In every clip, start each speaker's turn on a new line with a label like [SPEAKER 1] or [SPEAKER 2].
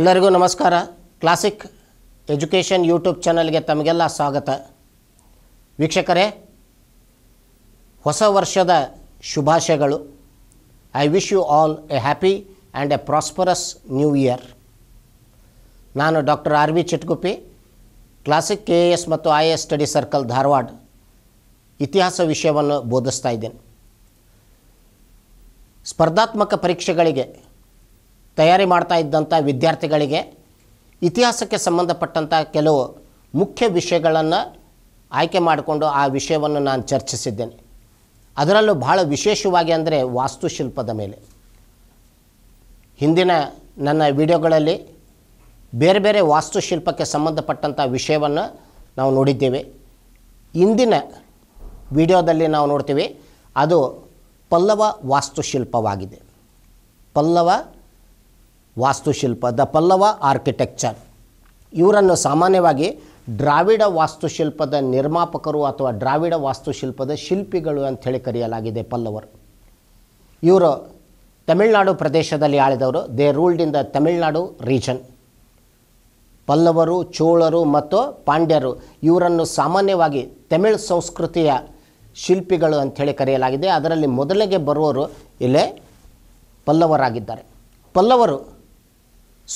[SPEAKER 1] ಎಲ್ಲರಿಗೂ ನಮಸ್ಕಾರ classic education YouTube ಚಾನಲ್ಗೆ ತಮಗೆಲ್ಲ ಸ್ವಾಗತ ವೀಕ್ಷಕರೇ ಹೊಸ ವರ್ಷದ ಶುಭಾಶಯಗಳು I wish you all a happy and a prosperous new year ನಾನು doctor R V Chitguppi classic K A S ಮತ್ತು I A S study circle Dharwad ಇತಿಹಾಸ ವಿಷಯವನ್ನು ಬೋಧಿಸ್ತಾ ಇದ್ದೇನೆ ಸ್ಪರ್ಧಾತ್ಮಕ ಪರೀಕ್ಷೆಗಳಿಗೆ ತಯಾರಿ ಮಾಡ್ತಾ ಇದ್ದಂಥ ವಿದ್ಯಾರ್ಥಿಗಳಿಗೆ ಇತಿಹಾಸಕ್ಕೆ ಸಂಬಂಧಪಟ್ಟಂಥ ಕೆಲವು ಮುಖ್ಯ ವಿಷಯಗಳನ್ನು ಆಯ್ಕೆ ಮಾಡಿಕೊಂಡು ಆ ವಿಷಯವನ್ನು ನಾನು ಚರ್ಚಿಸಿದ್ದೇನೆ ಅದರಲ್ಲೂ ಬಹಳ ವಿಶೇಷವಾಗಿ ಅಂದರೆ ವಾಸ್ತುಶಿಲ್ಪದ ಮೇಲೆ ಹಿಂದಿನ ನನ್ನ ವಿಡಿಯೋಗಳಲ್ಲಿ ಬೇರೆ ಬೇರೆ ವಾಸ್ತುಶಿಲ್ಪಕ್ಕೆ ಸಂಬಂಧಪಟ್ಟಂಥ ವಿಷಯವನ್ನು ನಾವು ನೋಡಿದ್ದೇವೆ ಇಂದಿನ ವಿಡಿಯೋದಲ್ಲಿ ನಾವು ನೋಡ್ತೀವಿ ಅದು ಪಲ್ಲವ ವಾಸ್ತುಶಿಲ್ಪವಾಗಿದೆ ಪಲ್ಲವ ವಾಸ್ತುಶಿಲ್ಪ ದ ಪಲ್ಲವ ಆರ್ಕಿಟೆಕ್ಚರ್ ಇವರನ್ನು ಸಾಮಾನ್ಯವಾಗಿ ದ್ರಾವಿಡ ವಾಸ್ತುಶಿಲ್ಪದ ನಿರ್ಮಾಪಕರು ಅಥವಾ ದ್ರಾವಿಡ ವಾಸ್ತುಶಿಲ್ಪದ ಶಿಲ್ಪಿಗಳು ಅಂಥೇಳಿ ಕರೆಯಲಾಗಿದೆ ಪಲ್ಲವರು ಇವರು ತಮಿಳುನಾಡು ಪ್ರದೇಶದಲ್ಲಿ ಆಳಿದವರು they ruled in the Tamil Nadu region ಪಲ್ಲವರು ಚೋಳರು ಮತ್ತು ಪಾಂಡ್ಯರು ಇವರನ್ನು ಸಾಮಾನ್ಯವಾಗಿ ತಮಿಳ್ ಸಂಸ್ಕೃತಿಯ ಶಿಲ್ಪಿಗಳು ಅಂಥೇಳಿ ಕರೆಯಲಾಗಿದೆ ಅದರಲ್ಲಿ ಮೊದಲಿಗೆ ಬರುವವರು ಇಲ್ಲೇ ಪಲ್ಲವರಾಗಿದ್ದಾರೆ ಪಲ್ಲವರು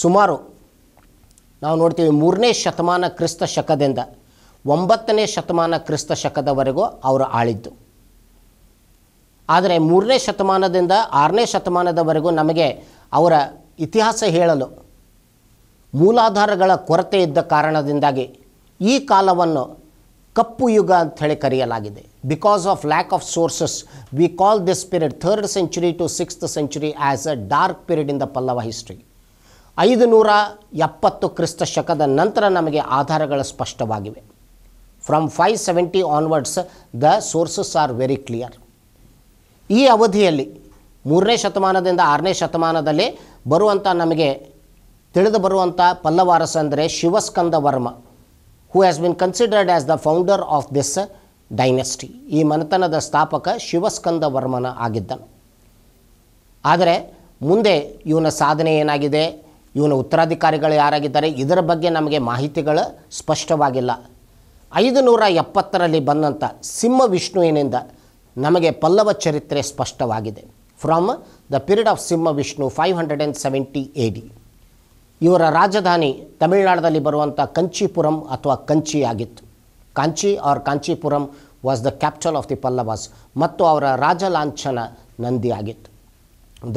[SPEAKER 1] ಸುಮಾರು ನಾವು ನೋಡ್ತೀವಿ ಮೂರನೇ ಶತಮಾನ ಕ್ರಿಸ್ತ ಶಕದಿಂದ ಒಂಬತ್ತನೇ ಶತಮಾನ ಕ್ರಿಸ್ತ ಶಕದವರೆಗೂ ಅವರು ಆಳಿದ್ದು ಆದರೆ ಮೂರನೇ ಶತಮಾನದಿಂದ ಆರನೇ ಶತಮಾನದವರೆಗೂ ನಮಗೆ ಅವರ ಇತಿಹಾಸ ಹೇಳಲು ಮೂಲಾಧಾರಗಳ ಕೊರತೆ ಇದ್ದ ಕಾರಣದಿಂದಾಗಿ ಈ ಕಾಲವನ್ನು ಕಪ್ಪು ಯುಗ ಅಂಥೇಳಿ ಕರೆಯಲಾಗಿದೆ because of lack of sources we call this period third century to sixth century as a dark period in the Pallava history ಐದು ನೂರ ಎಪ್ಪತ್ತು ಕ್ರಿಸ್ತ ಶಕದ ನಂತರ ನಮಗೆ ಆಧಾರಗಳು ಸ್ಪಷ್ಟವಾಗಿವೆ from five seventy onwards the sources are very clear ಈ ಅವಧಿಯಲ್ಲಿ ಮೂರನೇ ಶತಮಾನದಿಂದ ಆರನೇ ಶತಮಾನದಲ್ಲಿ ಬರುವಂಥ ನಮಗೆ ತಿಳಿದು ಬರುವಂಥ ಪಲ್ಲವಾರಸ ಅಂದರೆ Shivaskanda Varma who has been considered as the founder of this dynasty ಈ ಮನೆತನದ ಸ್ಥಾಪಕ ಶಿವಸ್ಕಂದ ವರ್ಮನ ಆಗಿದ್ದನು ಆದರೆ ಮುಂದೆ ಇವನ ಸಾಧನೆ ಏನಾಗಿದೆ ಇವನ ಉತ್ತರಾಧಿಕಾರಿಗಳು ಯಾರಾಗಿದ್ದಾರೆ ಇದರ ಬಗ್ಗೆ ನಮಗೆ ಮಾಹಿತಿಗಳು ಸ್ಪಷ್ಟವಾಗಿಲ್ಲ ಐದು ನೂರ ಎಪ್ಪತ್ತರಲ್ಲಿ ಬಂದಂಥ ಸಿಂಹ ವಿಷ್ಣುವಿನಿಂದ ನಮಗೆ ಪಲ್ಲವ ಚರಿತ್ರೆ ಸ್ಪಷ್ಟವಾಗಿದೆ from the period of Simha Vishnu five hundred and seventy A D ಇವರ ರಾಜಧಾನಿ ತಮಿಳುನಾಡದಲ್ಲಿ ಬರುವಂಥ ಕಂಚೀಪುರಂ ಅಥವಾ ಕಂಚಿ ಆಗಿತ್ತು Kanchi or Kanchipuram was the capital of the Pallavas ಮತ್ತು ಅವರ ರಾಜಲಾಂಛನ ನಂದಿ ಆಗಿತ್ತು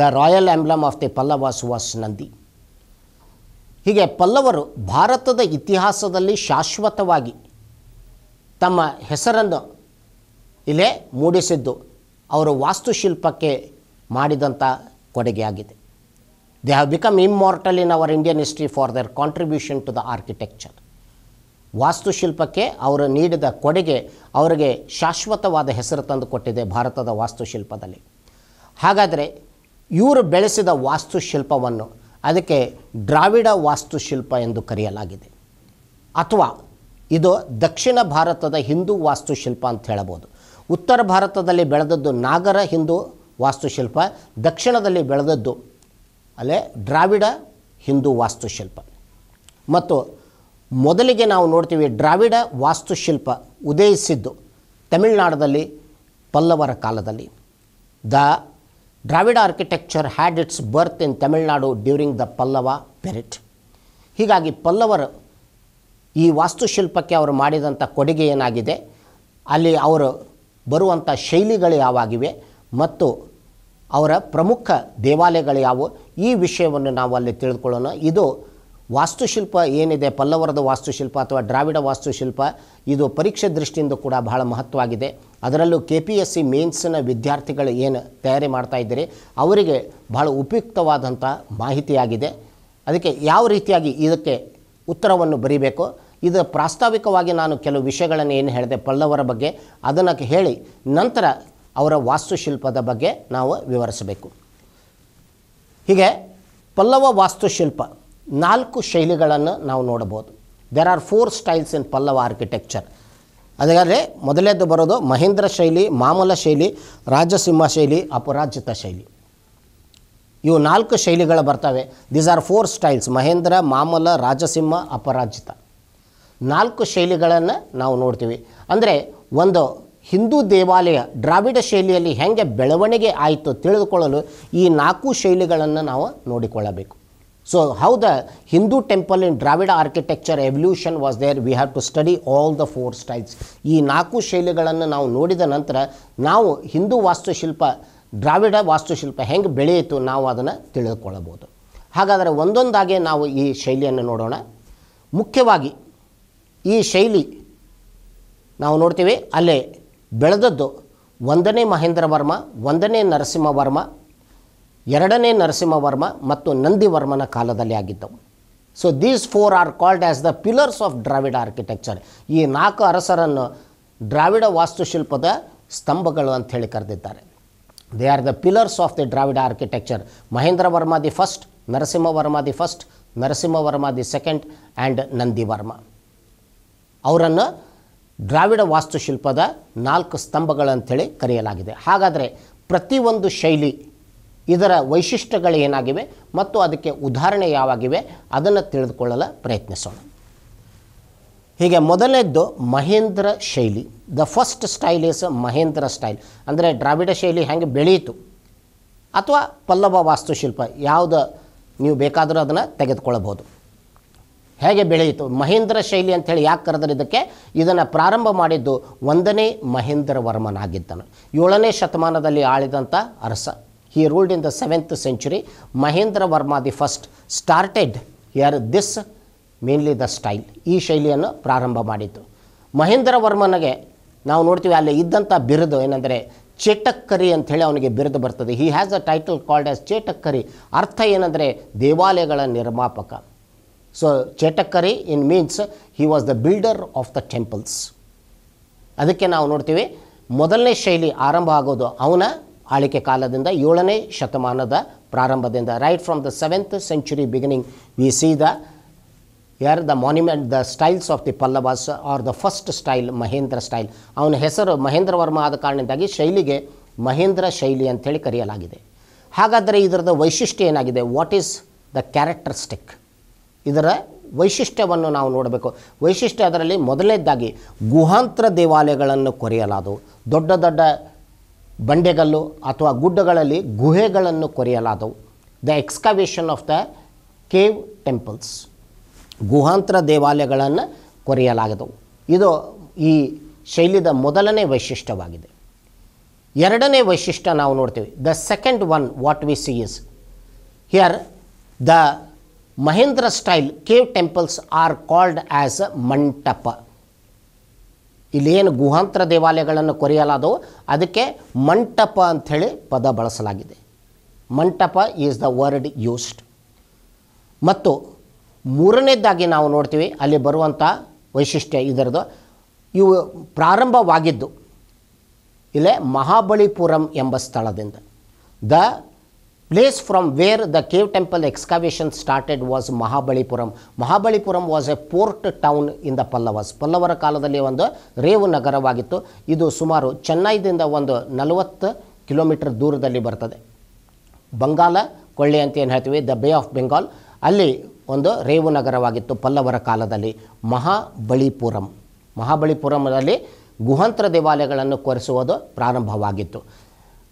[SPEAKER 1] the royal emblem of the Pallavas was Nandi ಹೀಗೆ ಪಲ್ಲವರು ಭಾರತದ ಇತಿಹಾಸದಲ್ಲಿ ಶಾಶ್ವತವಾಗಿ ತಮ್ಮ ಹೆಸರನ್ನು ಇಲ್ಲೇ ಮೂಡಿಸಿದ್ದು ಅವರು ವಾಸ್ತುಶಿಲ್ಪಕ್ಕೆ ಮಾಡಿದಂಥ ಕೊಡುಗೆಯಾಗಿದೆ they have become immortal in our Indian history for their contribution to the architecture ವಾಸ್ತುಶಿಲ್ಪಕ್ಕೆ ಅವರು ನೀಡಿದ ಕೊಡುಗೆ ಅವರಿಗೆ ಶಾಶ್ವತವಾದ ಹೆಸರು ತಂದುಕೊಟ್ಟಿದೆ ಭಾರತದ ವಾಸ್ತುಶಿಲ್ಪದಲ್ಲಿ ಹಾಗಾದರೆ ಇವರು ಬೆಳೆಸಿದ ವಾಸ್ತುಶಿಲ್ಪವನ್ನು ಅದಕ್ಕೆ ದ್ರಾವಿಡ ವಾಸ್ತುಶಿಲ್ಪ ಎಂದು ಕರೆಯಲಾಗಿದೆ ಅಥವಾ ಇದು ದಕ್ಷಿಣ ಭಾರತದ ಹಿಂದೂ ವಾಸ್ತುಶಿಲ್ಪ ಅಂತ ಹೇಳಬಹುದು ಉತ್ತರ ಭಾರತದಲ್ಲಿ ಬೆಳೆದದ್ದು ನಾಗರ ಹಿಂದೂ ವಾಸ್ತುಶಿಲ್ಪ ದಕ್ಷಿಣದಲ್ಲಿ ಬೆಳೆದದ್ದು ಅಲ್ಲೇ ದ್ರಾವಿಡ ಹಿಂದೂ ವಾಸ್ತುಶಿಲ್ಪ ಮತ್ತು ಮೊದಲಿಗೆ ನಾವು ನೋಡ್ತೀವಿ ದ್ರಾವಿಡ ವಾಸ್ತುಶಿಲ್ಪ ಉದಯಿಸಿದ್ದು ತಮಿಳುನಾಡದಲ್ಲಿ ಪಲ್ಲವರ ಕಾಲದಲ್ಲಿ the Dravida architecture had its birth in Tamil Nadu during the Pallava period ಹೀಗಾಗಿ ಪಲ್ಲವರು ಈ ವಾಸ್ತುಶಿಲ್ಪಕ್ಕೆ ಅವರು ಮಾಡಿದಂಥ ಕೊಡುಗೆ ಏನಾಗಿದೆ ಅಲ್ಲಿ ಅವರು ಬರುವಂಥ ಶೈಲಿಗಳು ಯಾವಾಗಿವೆ ಮತ್ತು ಅವರ ಪ್ರಮುಖ ದೇವಾಲಯಗಳು ಯಾವುವು ಈ ವಿಷಯವನ್ನು ನಾವು ಅಲ್ಲಿ ತಿಳಿದುಕೊಳ್ಳೋಣ ಇದು ವಾಸ್ತುಶಿಲ್ಪ ಏನಿದೆ ಪಲ್ಲವರದ ವಾಸ್ತುಶಿಲ್ಪ ಅಥವಾ ದ್ರಾವಿಡ ವಾಸ್ತುಶಿಲ್ಪ ಇದು ಪರೀಕ್ಷೆ ದೃಷ್ಟಿಯಿಂದ ಕೂಡ ಬಹಳ ಮಹತ್ವವಾಗಿದೆ ಅದರಲ್ಲೂ ಕೆ ಪಿ ಎಸ್ ಸಿ ಮೇನ್ಸ್ನ ವಿದ್ಯಾರ್ಥಿಗಳು ಏನು ತಯಾರಿ ಮಾಡ್ತಾ ಇದ್ದೀರಿ ಅವರಿಗೆ ಬಹಳ ಉಪಯುಕ್ತವಾದಂಥ ಮಾಹಿತಿಯಾಗಿದೆ ಅದಕ್ಕೆ ಯಾವ ರೀತಿಯಾಗಿ ಇದಕ್ಕೆ ಉತ್ತರವನ್ನು ಬರೀಬೇಕು ಇದು ಪ್ರಾಸ್ತಾವಿಕವಾಗಿ ನಾನು ಕೆಲವು ವಿಷಯಗಳನ್ನು ಏನು ಹೇಳಿದೆ ಪಲ್ಲವರ ಬಗ್ಗೆ ಅದನ್ನು ಹೇಳಿ ನಂತರ ಅವರ ವಾಸ್ತುಶಿಲ್ಪದ ಬಗ್ಗೆ ನಾವು ವಿವರಿಸಬೇಕು ಹೀಗೆ ಪಲ್ಲವ ವಾಸ್ತುಶಿಲ್ಪ ನಾಲ್ಕು ಶೈಲಿಗಳನ್ನು ನಾವು ನೋಡಬಹುದು there are four styles in Pallava architecture ಅದಾದರೆ ಮೊದಲೇದು ಬರೋದು ಮಹೇಂದ್ರ ಶೈಲಿ ಮಾಮಲ ಶೈಲಿ ರಾಜಸಿಂಹ ಶೈಲಿ ಅಪರಾಜಿತ ಶೈಲಿ ಇವು ನಾಲ್ಕು ಶೈಲಿಗಳು ಬರ್ತವೆ these are four styles Mahendra Mamalla Rajasimha Aparajita ನಾಲ್ಕು ಶೈಲಿಗಳನ್ನು ನಾವು ನೋಡ್ತೀವಿ ಅಂದರೆ ಒಂದು ಹಿಂದೂ ದೇವಾಲಯ ದ್ರಾವಿಡ ಶೈಲಿಯಲ್ಲಿ ಹೆಂಗೆ ಬೆಳವಣಿಗೆ ಆಯಿತು ತಿಳಿದುಕೊಳ್ಳಲು ಈ ನಾಲ್ಕು ಶೈಲಿಗಳನ್ನು ನಾವು ನೋಡಿಕೊಳ್ಳಬೇಕು So how the Hindu temple in Dravida architecture evolution was there, we have to study all the four styles. ಈ ನಾಲ್ಕು ಶೈಲಿಗಳನ್ನು ನಾವು ನೋಡಿದ ನಂತರ ನಾವು ಹಿಂದೂ ವಾಸ್ತುಶಿಲ್ಪ ದ್ರಾವಿಡ ವಾಸ್ತುಶಿಲ್ಪ ಹೆಂಗೆ ಬೆಳೆಯಿತು ನಾವು ಅದನ್ನು ತಿಳಿದುಕೊಳ್ಳಬಹುದು ಹಾಗಾದರೆ ಒಂದೊಂದಾಗೆ ನಾವು ಈ ಶೈಲಿಯನ್ನು ನೋಡೋಣ ಮುಖ್ಯವಾಗಿ ಈ ಶೈಲಿ ನಾವು ನೋಡ್ತೀವಿ ಅಲ್ಲೇ ಬೆಳೆದದ್ದು ಒಂದನೇ ಮಹೇಂದ್ರ ವರ್ಮ ಒಂದನೇ ನರಸಿಂಹವರ್ಮ ಎರಡನೇ ನರಸಿಂಹವರ್ಮ ಮತ್ತು ನಂದಿವರ್ಮನ ಕಾಲದಲ್ಲಿ ಆಗಿದ್ದವು so these four are called as the pillars of Dravida architecture ಈ ನಾಲ್ಕು ಅರಸರನ್ನು ದ್ರಾವಿಡ ವಾಸ್ತುಶಿಲ್ಪದ ಸ್ತಂಭಗಳು ಅಂತ ಹೇಳಿ ಕರೆದಿದ್ದಾರೆ they are the pillars of the Dravida architecture Mahendra Varma the first Narasimhavarma the first Narasimhavarma the second and Nandivarma ಅವರನ್ನು ದ್ರಾವಿಡ ವಾಸ್ತುಶಿಲ್ಪದ ನಾಲ್ಕು ಸ್ತಂಭಗಳಂಥೇಳಿ ಕರೆಯಲಾಗಿದೆ ಹಾಗಾದರೆ ಪ್ರತಿಯೊಂದು ಶೈಲಿ ಇದರ ವೈಶಿಷ್ಟ್ಯಗಳು ಏನಾಗಿವೆ ಮತ್ತು ಅದಕ್ಕೆ ಉದಾಹರಣೆ ಯಾವಾಗಿವೆ ಅದನ್ನು ತಿಳಿದುಕೊಳ್ಳಲು ಪ್ರಯತ್ನಿಸೋಣ ಹೀಗೆ ಮೊದಲನೇದ್ದು ಮಹೇಂದ್ರ ಶೈಲಿ the first style is Mahendra style ಅಂದರೆ ದ್ರಾವಿಡ ಶೈಲಿ ಹೆಂಗೆ ಬೆಳೆಯಿತು ಅಥವಾ ಪಲ್ಲವ ವಾಸ್ತುಶಿಲ್ಪ ಯಾವುದು ನೀವು ಬೇಕಾದರೂ ಅದನ್ನು ತೆಗೆದುಕೊಳ್ಳಬಹುದು ಹೇಗೆ ಬೆಳೆಯಿತು ಮಹೇಂದ್ರ ಶೈಲಿ ಅಂಥೇಳಿ ಯಾಕೆ ಕರೆದ್ರೆ ಇದಕ್ಕೆ ಇದನ್ನು ಪ್ರಾರಂಭ ಮಾಡಿದ್ದು ಒಂದನೇ ಮಹೇಂದ್ರ ವರ್ಮನಾಗಿದ್ದನು ಏಳನೇ ಶತಮಾನದಲ್ಲಿ ಆಳಿದಂಥ ಅರಸ he ruled in the 7th century. Mahendra Varma the first started here this mainly the style ಈ ಶೈಲಿಯನ್ನು ಪ್ರಾರಂಭ ಮಾಡಿತು ಮಹೇಂದ್ರ ವರ್ಮನಿಗೆ ನಾವು ನೋಡ್ತೀವಿ ಅಲ್ಲಿ ಇದ್ದಂಥ ಬಿರುದು ಏನಂದರೆ ಚೇಟಕ್ಕರಿ ಅಂಥೇಳಿ ಅವನಿಗೆ ಬಿರುದು ಬರ್ತದೆ he has a title called as Chetakkari ಅರ್ಥ ಏನಂದರೆ ದೇವಾಲಯಗಳ ನಿರ್ಮಾಪಕ so Chetakkari in means he was the builder of the temples ಅದಕ್ಕೆ ನಾವು ನೋಡ್ತೀವಿ ಮೊದಲನೇ ಶೈಲಿ ಆರಂಭ ಆಗೋದು ಅವನ ಆಳಿಕೆ ಕಾಲದಿಂದ ಏಳನೇ ಶತಮಾನದ ಪ್ರಾರಂಭದಿಂದ right from the seventh century beginning we see the ಯಾರ್ the monument the styles of the Pallavas are the first style Mahendra style ಅವನ ಹೆಸರು ಮಹೇಂದ್ರ ವರ್ಮ ಆದ ಕಾರಣದಿಂದಾಗಿ ಶೈಲಿಗೆ ಮಹೇಂದ್ರ ಶೈಲಿ ಅಂತೇಳಿ ಕರೆಯಲಾಗಿದೆ ಹಾಗಾದರೆ ಇದರದ ವೈಶಿಷ್ಟ್ಯ ಏನಾಗಿದೆ ವಾಟ್ ಈಸ್ ದ ಕ್ಯಾರೆಕ್ಟರಿಸ್ಟಿಕ್ ಇದರ ವೈಶಿಷ್ಟ್ಯವನ್ನು ನಾವು ನೋಡಬೇಕು ವೈಶಿಷ್ಟ್ಯ ಅದರಲ್ಲಿ ಮೊದಲನೇದಾಗಿ ಗುಹಾಂತರ ದೇವಾಲಯಗಳನ್ನು ಕೊರೆಯಲಾದವು ದೊಡ್ಡ ದೊಡ್ಡ ಬಂಡೆಗಲ್ಲು ಅಥವಾ ಗುಡ್ಡಗಳಲ್ಲಿ ಗುಹೆಗಳನ್ನು ಕೊರೆಯಲಾದವು the excavation of the cave temples ಗುಹಾಂತರ ದೇವಾಲಯಗಳನ್ನು ಕೊರೆಯಲಾಗದವು ಇದು ಈ ಶೈಲಿದ ಮೊದಲನೇ ವೈಶಿಷ್ಟ್ಯವಾಗಿದೆ ಎರಡನೇ ವೈಶಿಷ್ಟ್ಯ ನಾವು ನೋಡ್ತೀವಿ the second one what we see is here the Mahendra style cave temples are called as mantapa ಇಲ್ಲೇನು ಗುಹಾಂತರ ದೇವಾಲಯಗಳನ್ನು ಕೊರೆಯಲಾದವು ಅದಕ್ಕೆ ಮಂಟಪ ಅಂಥೇಳಿ ಪದ ಬಳಸಲಾಗಿದೆ ಮಂಟಪ ಈಸ್ ದ ವರ್ಡ್ ಯೂಸ್ಡ್ ಮತ್ತು ಮೂರನೇದಾಗಿ ನಾವು ನೋಡ್ತೀವಿ ಅಲ್ಲಿ ಬರುವಂಥ ವೈಶಿಷ್ಟ್ಯ ಇದರದು ಇವು ಪ್ರಾರಂಭವಾಗಿದ್ದು ಇಲ್ಲೇ ಮಹಾಬಲಿಪುರಂ ಎಂಬ ಸ್ಥಳದಿಂದ the place from where the cave temple excavation started was Mahabalipuram. Mahabalipuram was a port town in the Pallavas. ಪಲ್ಲವರ ಕಾಲದಲ್ಲಿ ಒಂದು ರೇವು ನಗರವಾಗಿತ್ತು ಇದು ಸುಮಾರು ಚೆನ್ನೈದಿಂದ ಒಂದು ನಲವತ್ತು ಕಿಲೋಮೀಟರ್ ದೂರದಲ್ಲಿ ಬರ್ತದೆ ಬಂಗಾಲ ಕೊಳ್ಳೆ ಅಂತ ಏನು ಹೇಳ್ತೀವಿ ದ ಬೇ ಆಫ್ ಬೆಂಗಾಲ್ ಅಲ್ಲಿ ಒಂದು ರೇವು ನಗರವಾಗಿತ್ತು ಪಲ್ಲವರ ಕಾಲದಲ್ಲಿ ಮಹಾಬಳಿಪುರಂ ಮಹಾಬಳಿಪುರಂನಲ್ಲಿ ಗುಹಾಂತರ ದೇವಾಲಯಗಳನ್ನು ಕೊರೆಸುವುದು ಪ್ರಾರಂಭವಾಗಿತ್ತು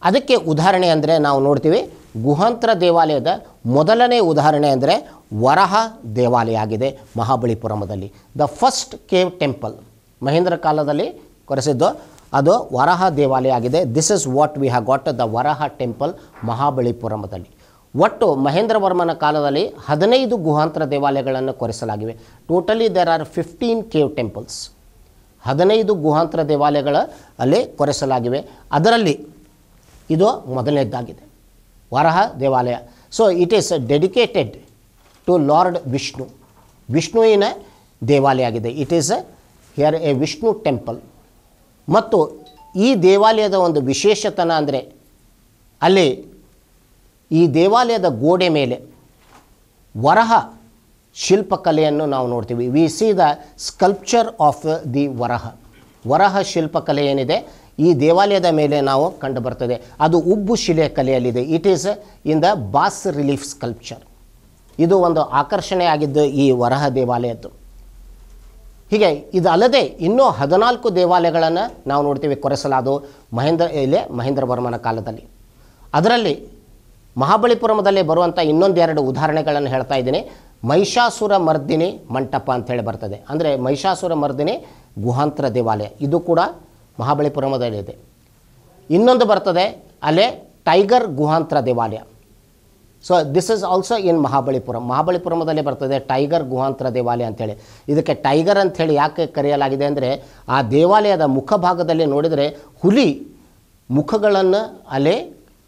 [SPEAKER 1] ಅದಕ್ಕೆ ಉದಾಹರಣೆ ಅಂದರೆ ನಾವು ನೋಡ್ತೀವಿ ಗುಹಾಂತರ ದೇವಾಲಯದ ಮೊದಲನೇ ಉದಾಹರಣೆ ಅಂದರೆ ವರಹ ದೇವಾಲಯ ಆಗಿದೆ ಮಹಾಬಲಿಪುರಮದಲ್ಲಿ the first cave temple Mahendra ಕಾಲದಲ್ಲಿ ಕೊರೆಸಿದ್ದು ಅದು ವರಹ ದೇವಾಲಯ ಆಗಿದೆ this is what we have got the Varaha temple ಮಹಾಬಲಿಪುರಮದಲ್ಲಿ ಒಟ್ಟು ಮಹೇಂದ್ರವರ್ಮನ ಕಾಲದಲ್ಲಿ ಹದಿನೈದು ಗುಹಾಂತರ ದೇವಾಲಯಗಳನ್ನು ಕೊರೆಸಲಾಗಿವೆ totally there are fifteen cave temples ಹದಿನೈದು ಗುಹಾಂತರ ದೇವಾಲಯಗಳ ಅಲ್ಲಿ ಕೊರೆಸಲಾಗಿವೆ ಅದರಲ್ಲಿ ಇದು ಮೊದಲನೇದಾಗಿದೆ ವರಹ ದೇವಾಲಯ so it is dedicated to lord Vishnu ವಿಷ್ಣುವಿನ ದೇವಾಲಯ ಆಗಿದೆ it is here a Vishnu temple ಮತ್ತು ಈ ದೇವಾಲಯದ ಒಂದು ವಿಶೇಷತನ ಅಂದರೆ ಅಲ್ಲಿ ಈ ದೇವಾಲಯದ ಗೋಡೆ ಮೇಲೆ ವರಹ ಶಿಲ್ಪಕಲೆಯನ್ನು ನಾವು ನೋಡ್ತೀವಿ we see the sculpture of the Varaha Varaha ಶಿಲ್ಪಕಲೆ ಏನಿದೆ ಈ ದೇವಾಲಯದ ಮೇಲೆ ನಾವು ಕಂಡು ಬರ್ತದೆ ಅದು ಉಬ್ಬು ಶಿಲೆ ಕಲೆಯಲ್ಲಿದೆ it is in the bas relief sculpture ಇದು ಒಂದು ಆಕರ್ಷಣೆಯಾಗಿದ್ದು ಈ ವರಹ ದೇವಾಲಯದ್ದು ಹೀಗೆ ಇದಲ್ಲದೆ ಇನ್ನೂ ಹದಿನಾಲ್ಕು ದೇವಾಲಯಗಳನ್ನು ನಾವು ನೋಡ್ತೀವಿ ಕೊರೆಸಲಾದು ಮಹೇಂದ್ರ ಇಲ್ಲೇ ವರ್ಮನ ಕಾಲದಲ್ಲಿ ಅದರಲ್ಲಿ ಮಹಾಬಲಿಪುರಮದಲ್ಲಿ ಬರುವಂಥ ಇನ್ನೊಂದೆರಡು ಉದಾಹರಣೆಗಳನ್ನು ಹೇಳ್ತಾ ಇದ್ದೀನಿ ಮಹಿಷಾಸುರ ಮರ್ದಿನಿ ಮಂಟಪ ಅಂತೇಳಿ ಬರ್ತದೆ ಅಂದರೆ ಮಹಿಷಾಸುರ ಮರ್ದಿನಿ ಗುಹಾಂತರ ದೇವಾಲಯ ಇದು ಕೂಡ ಮಹಾಬಳಿಪುರಮದಲ್ಲಿದೆ ಇನ್ನೊಂದು ಬರ್ತದೆ ಅಲ್ಲೇ ಟೈಗರ್ ಗುಹಾಂತರ ದೇವಾಲಯ so this is also in Mahabalipuram ಮಹಾಬಲಿಪುರಮದಲ್ಲಿ ಬರ್ತದೆ ಟೈಗರ್ ಗುಹಾಂತರ ದೇವಾಲಯ ಅಂಥೇಳಿ ಇದಕ್ಕೆ ಟೈಗರ್ ಅಂಥೇಳಿ ಯಾಕೆ ಕರೆಯಲಾಗಿದೆ ಅಂದರೆ ಆ ದೇವಾಲಯದ ಮುಖಭಾಗದಲ್ಲಿ ನೋಡಿದರೆ ಹುಲಿ ಮುಖಗಳನ್ನು ಅಲೆ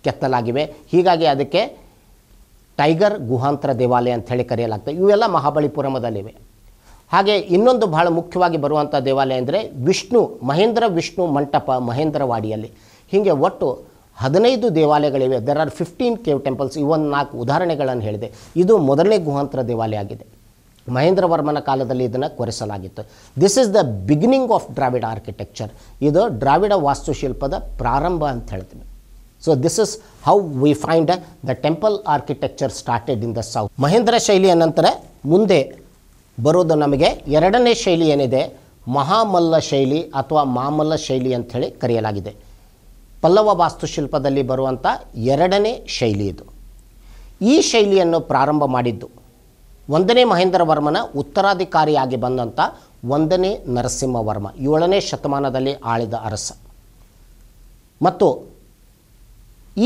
[SPEAKER 1] ಕೆತ್ತಲಾಗಿವೆ ಹೀಗಾಗಿ ಅದಕ್ಕೆ ಟೈಗರ್ ಗುಹಾಂತರ ದೇವಾಲಯ ಅಂಥೇಳಿ ಕರೆಯಲಾಗ್ತದೆ ಇವೆಲ್ಲ ಮಹಾಬಳಿಪುರಮದಲ್ಲಿವೆ ಹಾಗೆ ಇನ್ನೊಂದು ಬಹಳ ಮುಖ್ಯವಾಗಿ ಬರುವಂಥ ದೇವಾಲಯ ಅಂದರೆ ವಿಷ್ಣು ಮಹೇಂದ್ರ ವಿಷ್ಣು ಮಂಟಪ ಮಹೇಂದ್ರವಾಡಿಯಲ್ಲಿ ಹೀಗೆ ಒಟ್ಟು ಹದಿನೈದು ದೇವಾಲಯಗಳಿವೆ there are fifteen cave temples ಈ ಒಂದು ನಾಲ್ಕು ಉದಾಹರಣೆಗಳನ್ನು ಹೇಳಿದೆ ಇದು ಮೊದಲನೇ ಗುಹಾಂತರ ದೇವಾಲಯ ಆಗಿದೆ ಮಹೇಂದ್ರವರ್ಮನ ಕಾಲದಲ್ಲಿ ಇದನ್ನು ಕೊರೆಸಲಾಗಿತ್ತು this is the beginning of Dravida architecture ಇದು ದ್ರಾವಿಡ ವಾಸ್ತುಶಿಲ್ಪದ ಪ್ರಾರಂಭ ಅಂತ ಹೇಳ್ತೀನಿ so this is how we find the temple architecture started in the south Mahendra ಶೈಲಿಯ ನಂತರ ಮುಂದೆ ಬರೋದು ನಮಗೆ ಎರಡನೇ ಶೈಲಿ ಏನಿದೆ ಮಹಾಮಲ್ಲ ಶೈಲಿ ಅಥವಾ ಮಾಮಲ್ಲ ಶೈಲಿ ಅಂಥೇಳಿ ಕರೆಯಲಾಗಿದೆ ಪಲ್ಲವ ವಾಸ್ತುಶಿಲ್ಪದಲ್ಲಿ ಬರುವಂಥ ಎರಡನೇ ಶೈಲಿ ಇದು ಈ ಶೈಲಿಯನ್ನು ಪ್ರಾರಂಭ ಮಾಡಿದ್ದು ಒಂದನೇ ಮಹೇಂದ್ರವರ್ಮನ ಉತ್ತರಾಧಿಕಾರಿಯಾಗಿ ಬಂದಂಥ ಒಂದನೇ ನರಸಿಂಹವರ್ಮ ಏಳನೇ ಶತಮಾನದಲ್ಲಿ ಆಳಿದ ಅರಸ ಮತ್ತು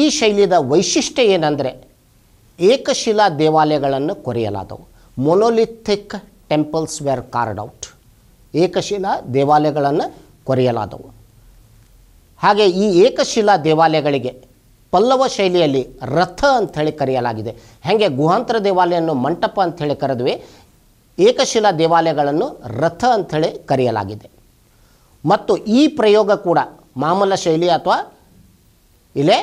[SPEAKER 1] ಈ ಶೈಲಿಯದ ವೈಶಿಷ್ಟ್ಯ ಏನಂದರೆ ಏಕಶಿಲಾ ದೇವಾಲಯಗಳನ್ನು ಕೊರೆಯಲಾದವು monolithic temples were carved out ಏಕಶಿಲಾ ದೇವಾಲಯಗಳನ್ನು ಕೊರೆಯಲಾದವು ಹಾಗೆ ಈ ಏಕಶಿಲಾ ದೇವಾಲಯಗಳಿಗೆ ಪಲ್ಲವ ಶೈಲಿಯಲ್ಲಿ ರಥ ಅಂಥೇಳಿ ಕರೆಯಲಾಗಿದೆ ಹಾಗೆ ಗುಹಾಂತರ ದೇವಾಲಯವನ್ನು ಮಂಟಪ ಅಂಥೇಳಿ ಕರೆದ್ವಿ ಏಕಶಿಲಾ ದೇವಾಲಯಗಳನ್ನು ರಥ ಅಂಥೇಳಿ ಕರೆಯಲಾಗಿದೆ ಮತ್ತು ಈ ಪ್ರಯೋಗ ಕೂಡ ಮಾಮೂಲ ಶೈಲಿ ಅಥವಾ ಇಲ್ಲೇ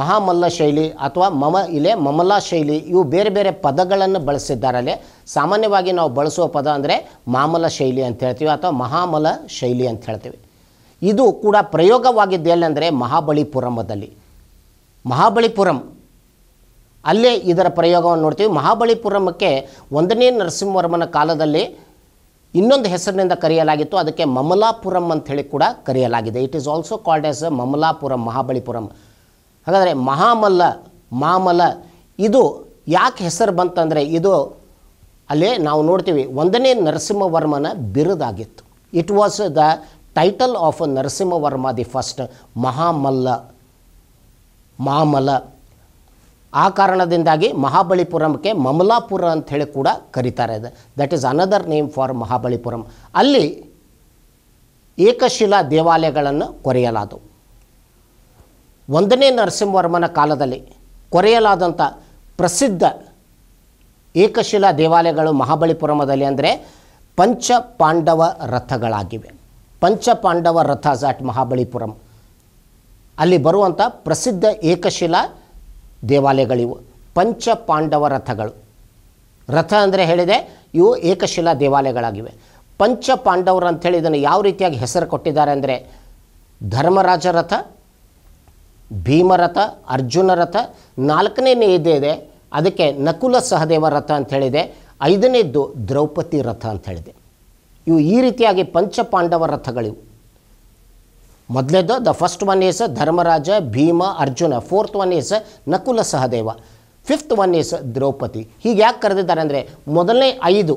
[SPEAKER 1] ಮಹಾಮಲ್ಲ ಶೈಲಿ ಅಥವಾ ಮಮ ಇಲೆ ಮಮಲಾ ಶೈಲಿ ಇವು ಬೇರೆ ಬೇರೆ ಪದಗಳನ್ನು ಬಳಸಿದ್ದಾರಲ್ಲಿ ಸಾಮಾನ್ಯವಾಗಿ ನಾವು ಬಳಸುವ ಪದ ಅಂದರೆ ಮಾಮಲ ಶೈಲಿ ಅಂತ ಹೇಳ್ತೀವಿ ಅಥವಾ ಮಹಾಮಲ ಶೈಲಿ ಅಂತ ಹೇಳ್ತೀವಿ ಇದು ಕೂಡ ಪ್ರಯೋಗವಾಗಿದ್ದ ಎಲ್ಲಂದರೆ ಮಹಾಬಲಿಪುರಮದಲ್ಲಿ ಮಹಾಬಲಿಪುರಂ ಅಲ್ಲೇ ಇದರ ಪ್ರಯೋಗವನ್ನು ನೋಡ್ತೀವಿ ಮಹಾಬಲಿಪುರಮಕ್ಕೆ ಒಂದನೇ ನರಸಿಂಹವರ್ಮನ ಕಾಲದಲ್ಲಿ ಇನ್ನೊಂದು ಹೆಸರಿನಿಂದ ಕರೆಯಲಾಗಿತ್ತು ಅದಕ್ಕೆ ಮಮಲಾಪುರಂ ಅಂಥೇಳಿ ಕೂಡ ಕರೆಯಲಾಗಿದೆ it is also called as Mamallapuram Mahabalipuram ಹಾಗಾದರೆ ಮಹಾಮಲ್ಲ ಮಾಮಲ ಇದು ಯಾಕೆ ಹೆಸರು ಬಂತಂದರೆ ಇದು ಅಲ್ಲೇ ನಾವು ನೋಡ್ತೀವಿ ಒಂದನೇ ನರಸಿಂಹವರ್ಮನ ಬಿರುದಾಗಿತ್ತು it was the title of Narasimhavarma the first Mahamalla Mamalla ಆ ಕಾರಣದಿಂದಾಗಿ ಮಹಾಬಲಿಪುರಂಕ್ಕೆ ಮಮಲಾಪುರ ಅಂಥೇಳಿ ಕೂಡ ಕರೀತಾರೆ that is another name for Mahabalipuram ಅಲ್ಲಿ ಏಕಶಿಲಾ ದೇವಾಲಯಗಳನ್ನು ಕೊರೆಯಲಾದವು ಒಂದನೇ ನರಸಿಂಹವರ್ಮನ ಕಾಲದಲ್ಲಿ ಕೊರೆಯಲಾದಂಥ ಪ್ರಸಿದ್ಧ ಏಕಶಿಲಾ ದೇವಾಲಯಗಳು ಮಹಾಬಲಿಪುರಮದಲ್ಲಿ ಅಂದರೆ ಪಂಚ ಪಾಂಡವ ರಥಗಳಾಗಿವೆ ಪಂಚ ಪಾಂಡವ ರಥ ಅಟ್ ಮಹಾಬಲಿಪುರಂ ಅಲ್ಲಿ ಬರುವಂಥ ಪ್ರಸಿದ್ಧ ಏಕಶಿಲಾ ದೇವಾಲಯಗಳಿವು ಪಂಚ ಪಾಂಡವ ರಥಗಳು ರಥ ಅಂದರೆ ಹೇಳಿದೆ ಇವು ಏಕಶಿಲಾ ದೇವಾಲಯಗಳಾಗಿವೆ ಪಂಚ ಪಾಂಡವರು ಅಂಥೇಳಿ ಇದನ್ನು ಯಾವ ರೀತಿಯಾಗಿ ಹೆಸರು ಕೊಟ್ಟಿದ್ದಾರೆ ಅಂದರೆ ಧರ್ಮರಾಜ ರಥ ಭೀಮರಥ ಅರ್ಜುನ ರಥ ನಾಲ್ಕನೇದೇ ಇದೆ ಅದಕ್ಕೆ ನಕುಲ ಸಹದೇವ ರಥ ಅಂತ ಹೇಳಿದೆ ಐದನೇದ್ದು ದ್ರೌಪದಿ ರಥ ಅಂತ ಹೇಳಿದೆ ಇವು ಈ ರೀತಿಯಾಗಿ ಪಂಚಪಾಂಡವ ರಥಗಳಿವು ಮೊದಲೇದು the first one is Dharmaraja Bhima Arjuna fourth one is Nakula Sahadeva fifth one is Draupadi ಹೀಗೆ ಯಾಕೆ ಕರೆದಿದ್ದಾರೆ ಅಂದರೆ ಮೊದಲನೇ ಐದು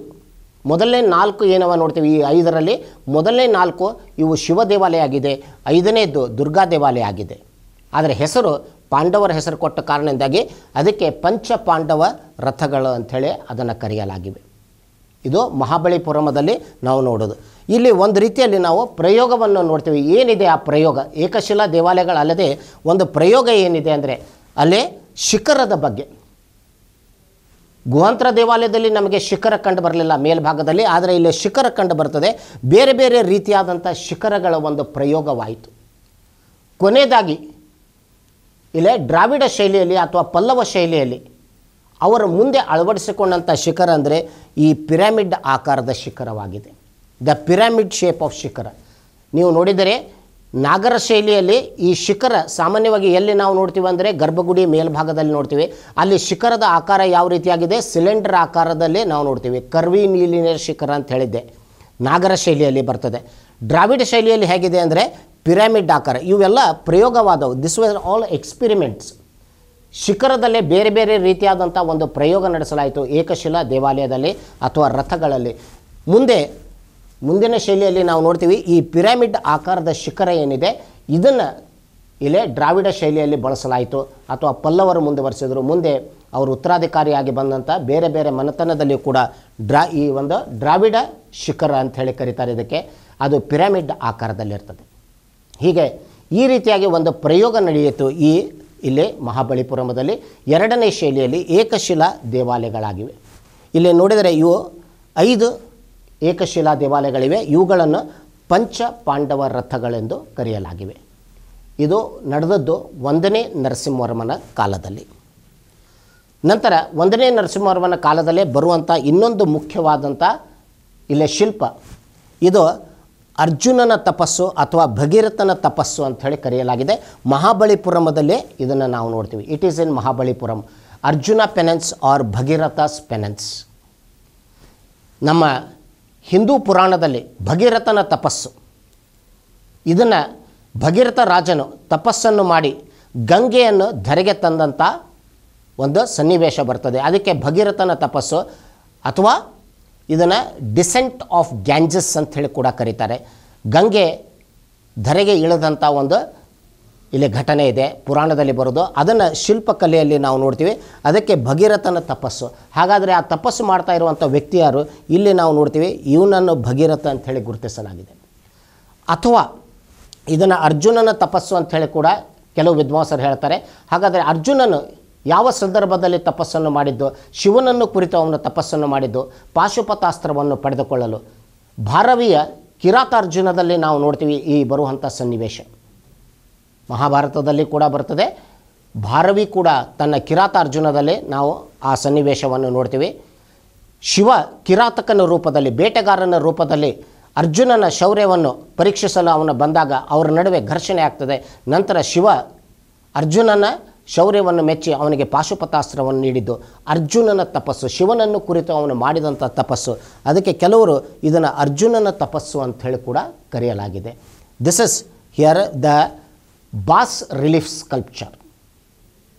[SPEAKER 1] ಮೊದಲನೇ ನಾಲ್ಕು ಏನವ ನೋಡ್ತೀವಿ ಈ ಐದರಲ್ಲಿ ಮೊದಲನೇ ನಾಲ್ಕು ಇವು ಶಿವ ದೇವಾಲಯ ಆಗಿದೆ ಐದನೇದು ದುರ್ಗಾ ದೇವಾಲಯ ಆಗಿದೆ ಆದರೆ ಹೆಸರು ಪಾಂಡವರ ಹೆಸರು ಕೊಟ್ಟ ಕಾರಣದಿಂದಾಗಿ ಅದಕ್ಕೆ ಪಂಚ ಪಾಂಡವ ರಥಗಳು ಅಂಥೇಳಿ ಅದನ್ನು ಕರೆಯಲಾಗಿವೆ ಇದು ಮಹಾಬಲಿಪುರಮದಲ್ಲಿ ನಾವು ನೋಡೋದು ಇಲ್ಲಿ ಒಂದು ರೀತಿಯಲ್ಲಿ ನಾವು ಪ್ರಯೋಗವನ್ನು ನೋಡ್ತೀವಿ ಏನಿದೆ ಆ ಪ್ರಯೋಗ ಏಕಶಿಲಾ ದೇವಾಲಯಗಳಲ್ಲದೆ ಒಂದು ಪ್ರಯೋಗ ಏನಿದೆ ಅಂದರೆ ಅಲ್ಲಿ ಶಿಖರದ ಬಗ್ಗೆ ಗುಹಾಂತರ ದೇವಾಲಯದಲ್ಲಿ ನಮಗೆ ಶಿಖರ ಕಂಡು ಬರಲಿಲ್ಲ ಮೇಲ್ಭಾಗದಲ್ಲಿ ಆದರೆ ಇಲ್ಲಿ ಶಿಖರ ಕಂಡು ಬರ್ತದೆ ಬೇರೆ ಬೇರೆ ರೀತಿಯಾದಂಥ ಶಿಖರಗಳ ಒಂದು ಪ್ರಯೋಗವಾಯಿತು ಕೊನೆಯದಾಗಿ ಇಲ್ಲೇ ದ್ರಾವಿಡ ಶೈಲಿಯಲ್ಲಿ ಅಥವಾ ಪಲ್ಲವ ಶೈಲಿಯಲ್ಲಿ ಅವರ ಮುಂದೆ ಅಳವಡಿಸಿಕೊಂಡಂಥ ಶಿಖರ ಅಂದರೆ ಈ ಪಿರಾಮಿಡ್ ಆಕಾರದ ಶಿಖರವಾಗಿದೆ the pyramid shape of shikhara ನೀವು ನೋಡಿದರೆ ನಾಗರ ಶೈಲಿಯಲ್ಲಿ ಈ ಶಿಖರ ಸಾಮಾನ್ಯವಾಗಿ ಎಲ್ಲಿ ನಾವು ನೋಡ್ತೀವಿ ಅಂದರೆ ಗರ್ಭಗುಡಿ ಮೇಲ್ಭಾಗದಲ್ಲಿ ನೋಡ್ತೀವಿ ಅಲ್ಲಿ ಶಿಖರದ ಆಕಾರ ಯಾವ ರೀತಿಯಾಗಿದೆ ಸಿಲಿಂಡರ್ ಆಕಾರದಲ್ಲಿ ನಾವು ನೋಡ್ತೀವಿ ಕರ್ವಿ ನೀಲಿನ ಶಿಖರ ಅಂತ ಹೇಳಿದ್ದೆ ನಾಗರ ಶೈಲಿಯಲ್ಲಿ ಬರ್ತದೆ ದ್ರಾವಿಡ ಶೈಲಿಯಲ್ಲಿ ಹೇಗಿದೆ ಅಂದರೆ ಪಿರಾಮಿಡ್ ಆಕಾರ ಇವೆಲ್ಲ ಪ್ರಯೋಗವಾದವು ದಿಸ್ ವಾಸ್ ಆಲ್ ಎಕ್ಸ್ಪಿರಿಮೆಂಟ್ಸ್ ಶಿಖರದಲ್ಲೇ ಬೇರೆ ಬೇರೆ ರೀತಿಯಾದಂಥ ಒಂದು ಪ್ರಯೋಗ ನಡೆಸಲಾಯಿತು ಏಕಶಿಲಾ ದೇವಾಲಯದಲ್ಲಿ ಅಥವಾ ರಥಗಳಲ್ಲಿ ಮುಂದೆ ಮುಂದಿನ ಶೈಲಿಯಲ್ಲಿ ನಾವು ನೋಡ್ತೀವಿ ಈ ಪಿರಾಮಿಡ್ ಆಕಾರದ ಶಿಖರ ಏನಿದೆ ಇದನ್ನು ಇಲ್ಲೇ ದ್ರಾವಿಡ ಶೈಲಿಯಲ್ಲಿ ಬಳಸಲಾಯಿತು ಅಥವಾ ಪಲ್ಲವರು ಮುಂದುವರೆಸಿದರು ಮುಂದೆ ಅವರು ಉತ್ತರಾಧಿಕಾರಿಯಾಗಿ ಬಂದಂಥ ಬೇರೆ ಬೇರೆ ಮನೆತನದಲ್ಲಿಯೂ ಕೂಡ ಡ್ರಾ ಈ ಒಂದು ದ್ರಾವಿಡ ಶಿಖರ ಅಂತ ಹೇಳಿ ಕರೀತಾರೆ ಇದಕ್ಕೆ ಅದು ಪಿರಾಮಿಡ್ ಆಕಾರದಲ್ಲಿರ್ತದೆ ಹೀಗೆ ಈ ರೀತಿಯಾಗಿ ಒಂದು ಪ್ರಯೋಗ ನಡೆಯಿತು ಈ ಇಲ್ಲಿ ಮಹಾಬಲಿಪುರಮದಲ್ಲಿ ಎರಡನೇ ಶೈಲಿಯಲ್ಲಿ ಏಕಶಿಲಾ ದೇವಾಲಯಗಳಾಗಿವೆ ಇಲ್ಲಿ ನೋಡಿದರೆ ಇವು ಐದು ಏಕಶಿಲಾ ದೇವಾಲಯಗಳಿವೆ ಇವುಗಳನ್ನು ಪಂಚ ಪಾಂಡವ ರಥಗಳೆಂದು ಕರೆಯಲಾಗಿವೆ ಇದು ನಡೆದದ್ದು ಒಂದನೇ ನರಸಿಂಹವರ್ಮನ ಕಾಲದಲ್ಲಿ ನಂತರ ಒಂದನೇ ನರಸಿಂಹವರ್ಮನ ಕಾಲದಲ್ಲೇ ಬರುವಂಥ ಇನ್ನೊಂದು ಮುಖ್ಯವಾದಂಥ ಇಲ್ಲಿ ಶಿಲ್ಪ ಇದು ಅರ್ಜುನನ ತಪಸ್ಸು ಅಥವಾ ಭಗೀರಥನ ತಪಸ್ಸು ಅಂಥೇಳಿ ಕರೆಯಲಾಗಿದೆ ಮಹಾಬಲಿಪುರಮದಲ್ಲಿ ಇದನ್ನು ನಾವು ನೋಡ್ತೀವಿ it is in Mahabalipuram Arjuna penance or Bhagiratha's penance ನಮ್ಮ ಹಿಂದೂ ಪುರಾಣದಲ್ಲಿ ಭಗೀರಥನ ತಪಸ್ಸು ಇದನ್ನು ಭಗೀರಥ ರಾಜನು ತಪಸ್ಸನ್ನು ಮಾಡಿ ಗಂಗೆಯನ್ನು ಧರೆಗೆ ತಂದಂಥ ಒಂದು ಸನ್ನಿವೇಶ ಬರ್ತದೆ ಅದಕ್ಕೆ ಭಗೀರಥನ ತಪಸ್ಸು ಅಥವಾ ಇದನ್ನು ಡಿಸೆಂಟ್ ಆಫ್ ಗ್ಯಾಂಜಸ್ ಅಂತ ಹೇಳಿ ಕೂಡ ಕರೀತಾರೆ ಗಂಗೆ ಧರೆಗೆ ಇಳಿದಂಥ ಒಂದು ಇಲ್ಲಿ ಘಟನೆ ಇದೆ ಪುರಾಣದಲ್ಲಿ ಬರೋದು ಅದನ್ನು ಶಿಲ್ಪಕಲೆಯಲ್ಲಿ ನಾವು ನೋಡ್ತೀವಿ ಅದಕ್ಕೆ ಭಗೀರಥನ ತಪಸ್ಸು ಹಾಗಾದರೆ ಆ ತಪಸ್ಸು ಮಾಡ್ತಾ ಇರುವಂಥ ವ್ಯಕ್ತಿ ಯಾರು ಇಲ್ಲಿ ನಾವು ನೋಡ್ತೀವಿ ಇವನನ್ನು ಭಗೀರಥ ಅಂತ ಹೇಳಿ ಗುರುತಿಸಲಾಗಿದೆ ಅಥವಾ ಇದನ್ನು ಅರ್ಜುನನ ತಪಸ್ಸು ಅಂಥೇಳಿ ಕೂಡ ಕೆಲವು ವಿದ್ವಾಂಸರು ಹೇಳ್ತಾರೆ ಹಾಗಾದರೆ ಅರ್ಜುನನು ಯಾವ ಸಂದರ್ಭದಲ್ಲಿ ತಪಸ್ಸನ್ನು ಮಾಡಿದ್ದು ಶಿವನನ್ನು ಕುರಿತು ಅವನು ತಪಸ್ಸನ್ನು ಮಾಡಿದ್ದು ಪಾಶುಪತಾಸ್ತ್ರವನ್ನು ಪಡೆದುಕೊಳ್ಳಲು ಭಾರವಿಯ ಕಿರಾತಾರ್ಜುನದಲ್ಲಿ ನಾವು ನೋಡ್ತೀವಿ ಈ ಬರುವಂಥ ಸನ್ನಿವೇಶ ಮಹಾಭಾರತದಲ್ಲಿ ಕೂಡ ಬರ್ತದೆ ಭಾರವಿ ಕೂಡ ತನ್ನ ಕಿರಾತಾರ್ಜುನದಲ್ಲಿ ನಾವು ಆ ಸನ್ನಿವೇಶವನ್ನು ನೋಡ್ತೀವಿ ಶಿವ ಕಿರಾತಕನ ರೂಪದಲ್ಲಿ ಬೇಟೆಗಾರನ ರೂಪದಲ್ಲಿ ಅರ್ಜುನನ ಶೌರ್ಯವನ್ನು ಪರೀಕ್ಷಿಸಲು ಅವನು ಬಂದಾಗ ಅವರ ನಡುವೆ ಘರ್ಷಣೆ ಆಗ್ತದೆ ನಂತರ ಶಿವ ಅರ್ಜುನನ ಶೌರ್ಯವನ್ನು ಮೆಚ್ಚಿ ಅವನಿಗೆ ಪಾಶುಪತಾಸ್ತ್ರವನ್ನು ನೀಡಿದ್ದು ಅರ್ಜುನನ ತಪಸ್ಸು ಶಿವನನ್ನು ಕುರಿತು ಅವನು ಮಾಡಿದಂಥ ತಪಸ್ಸು ಅದಕ್ಕೆ ಕೆಲವರು ಇದನ್ನು ಅರ್ಜುನನ ತಪಸ್ಸು ಅಂತ ಹೇಳಿ ಕೂಡ ಕರೆಯಲಾಗಿದೆ this is here the bas relief sculpture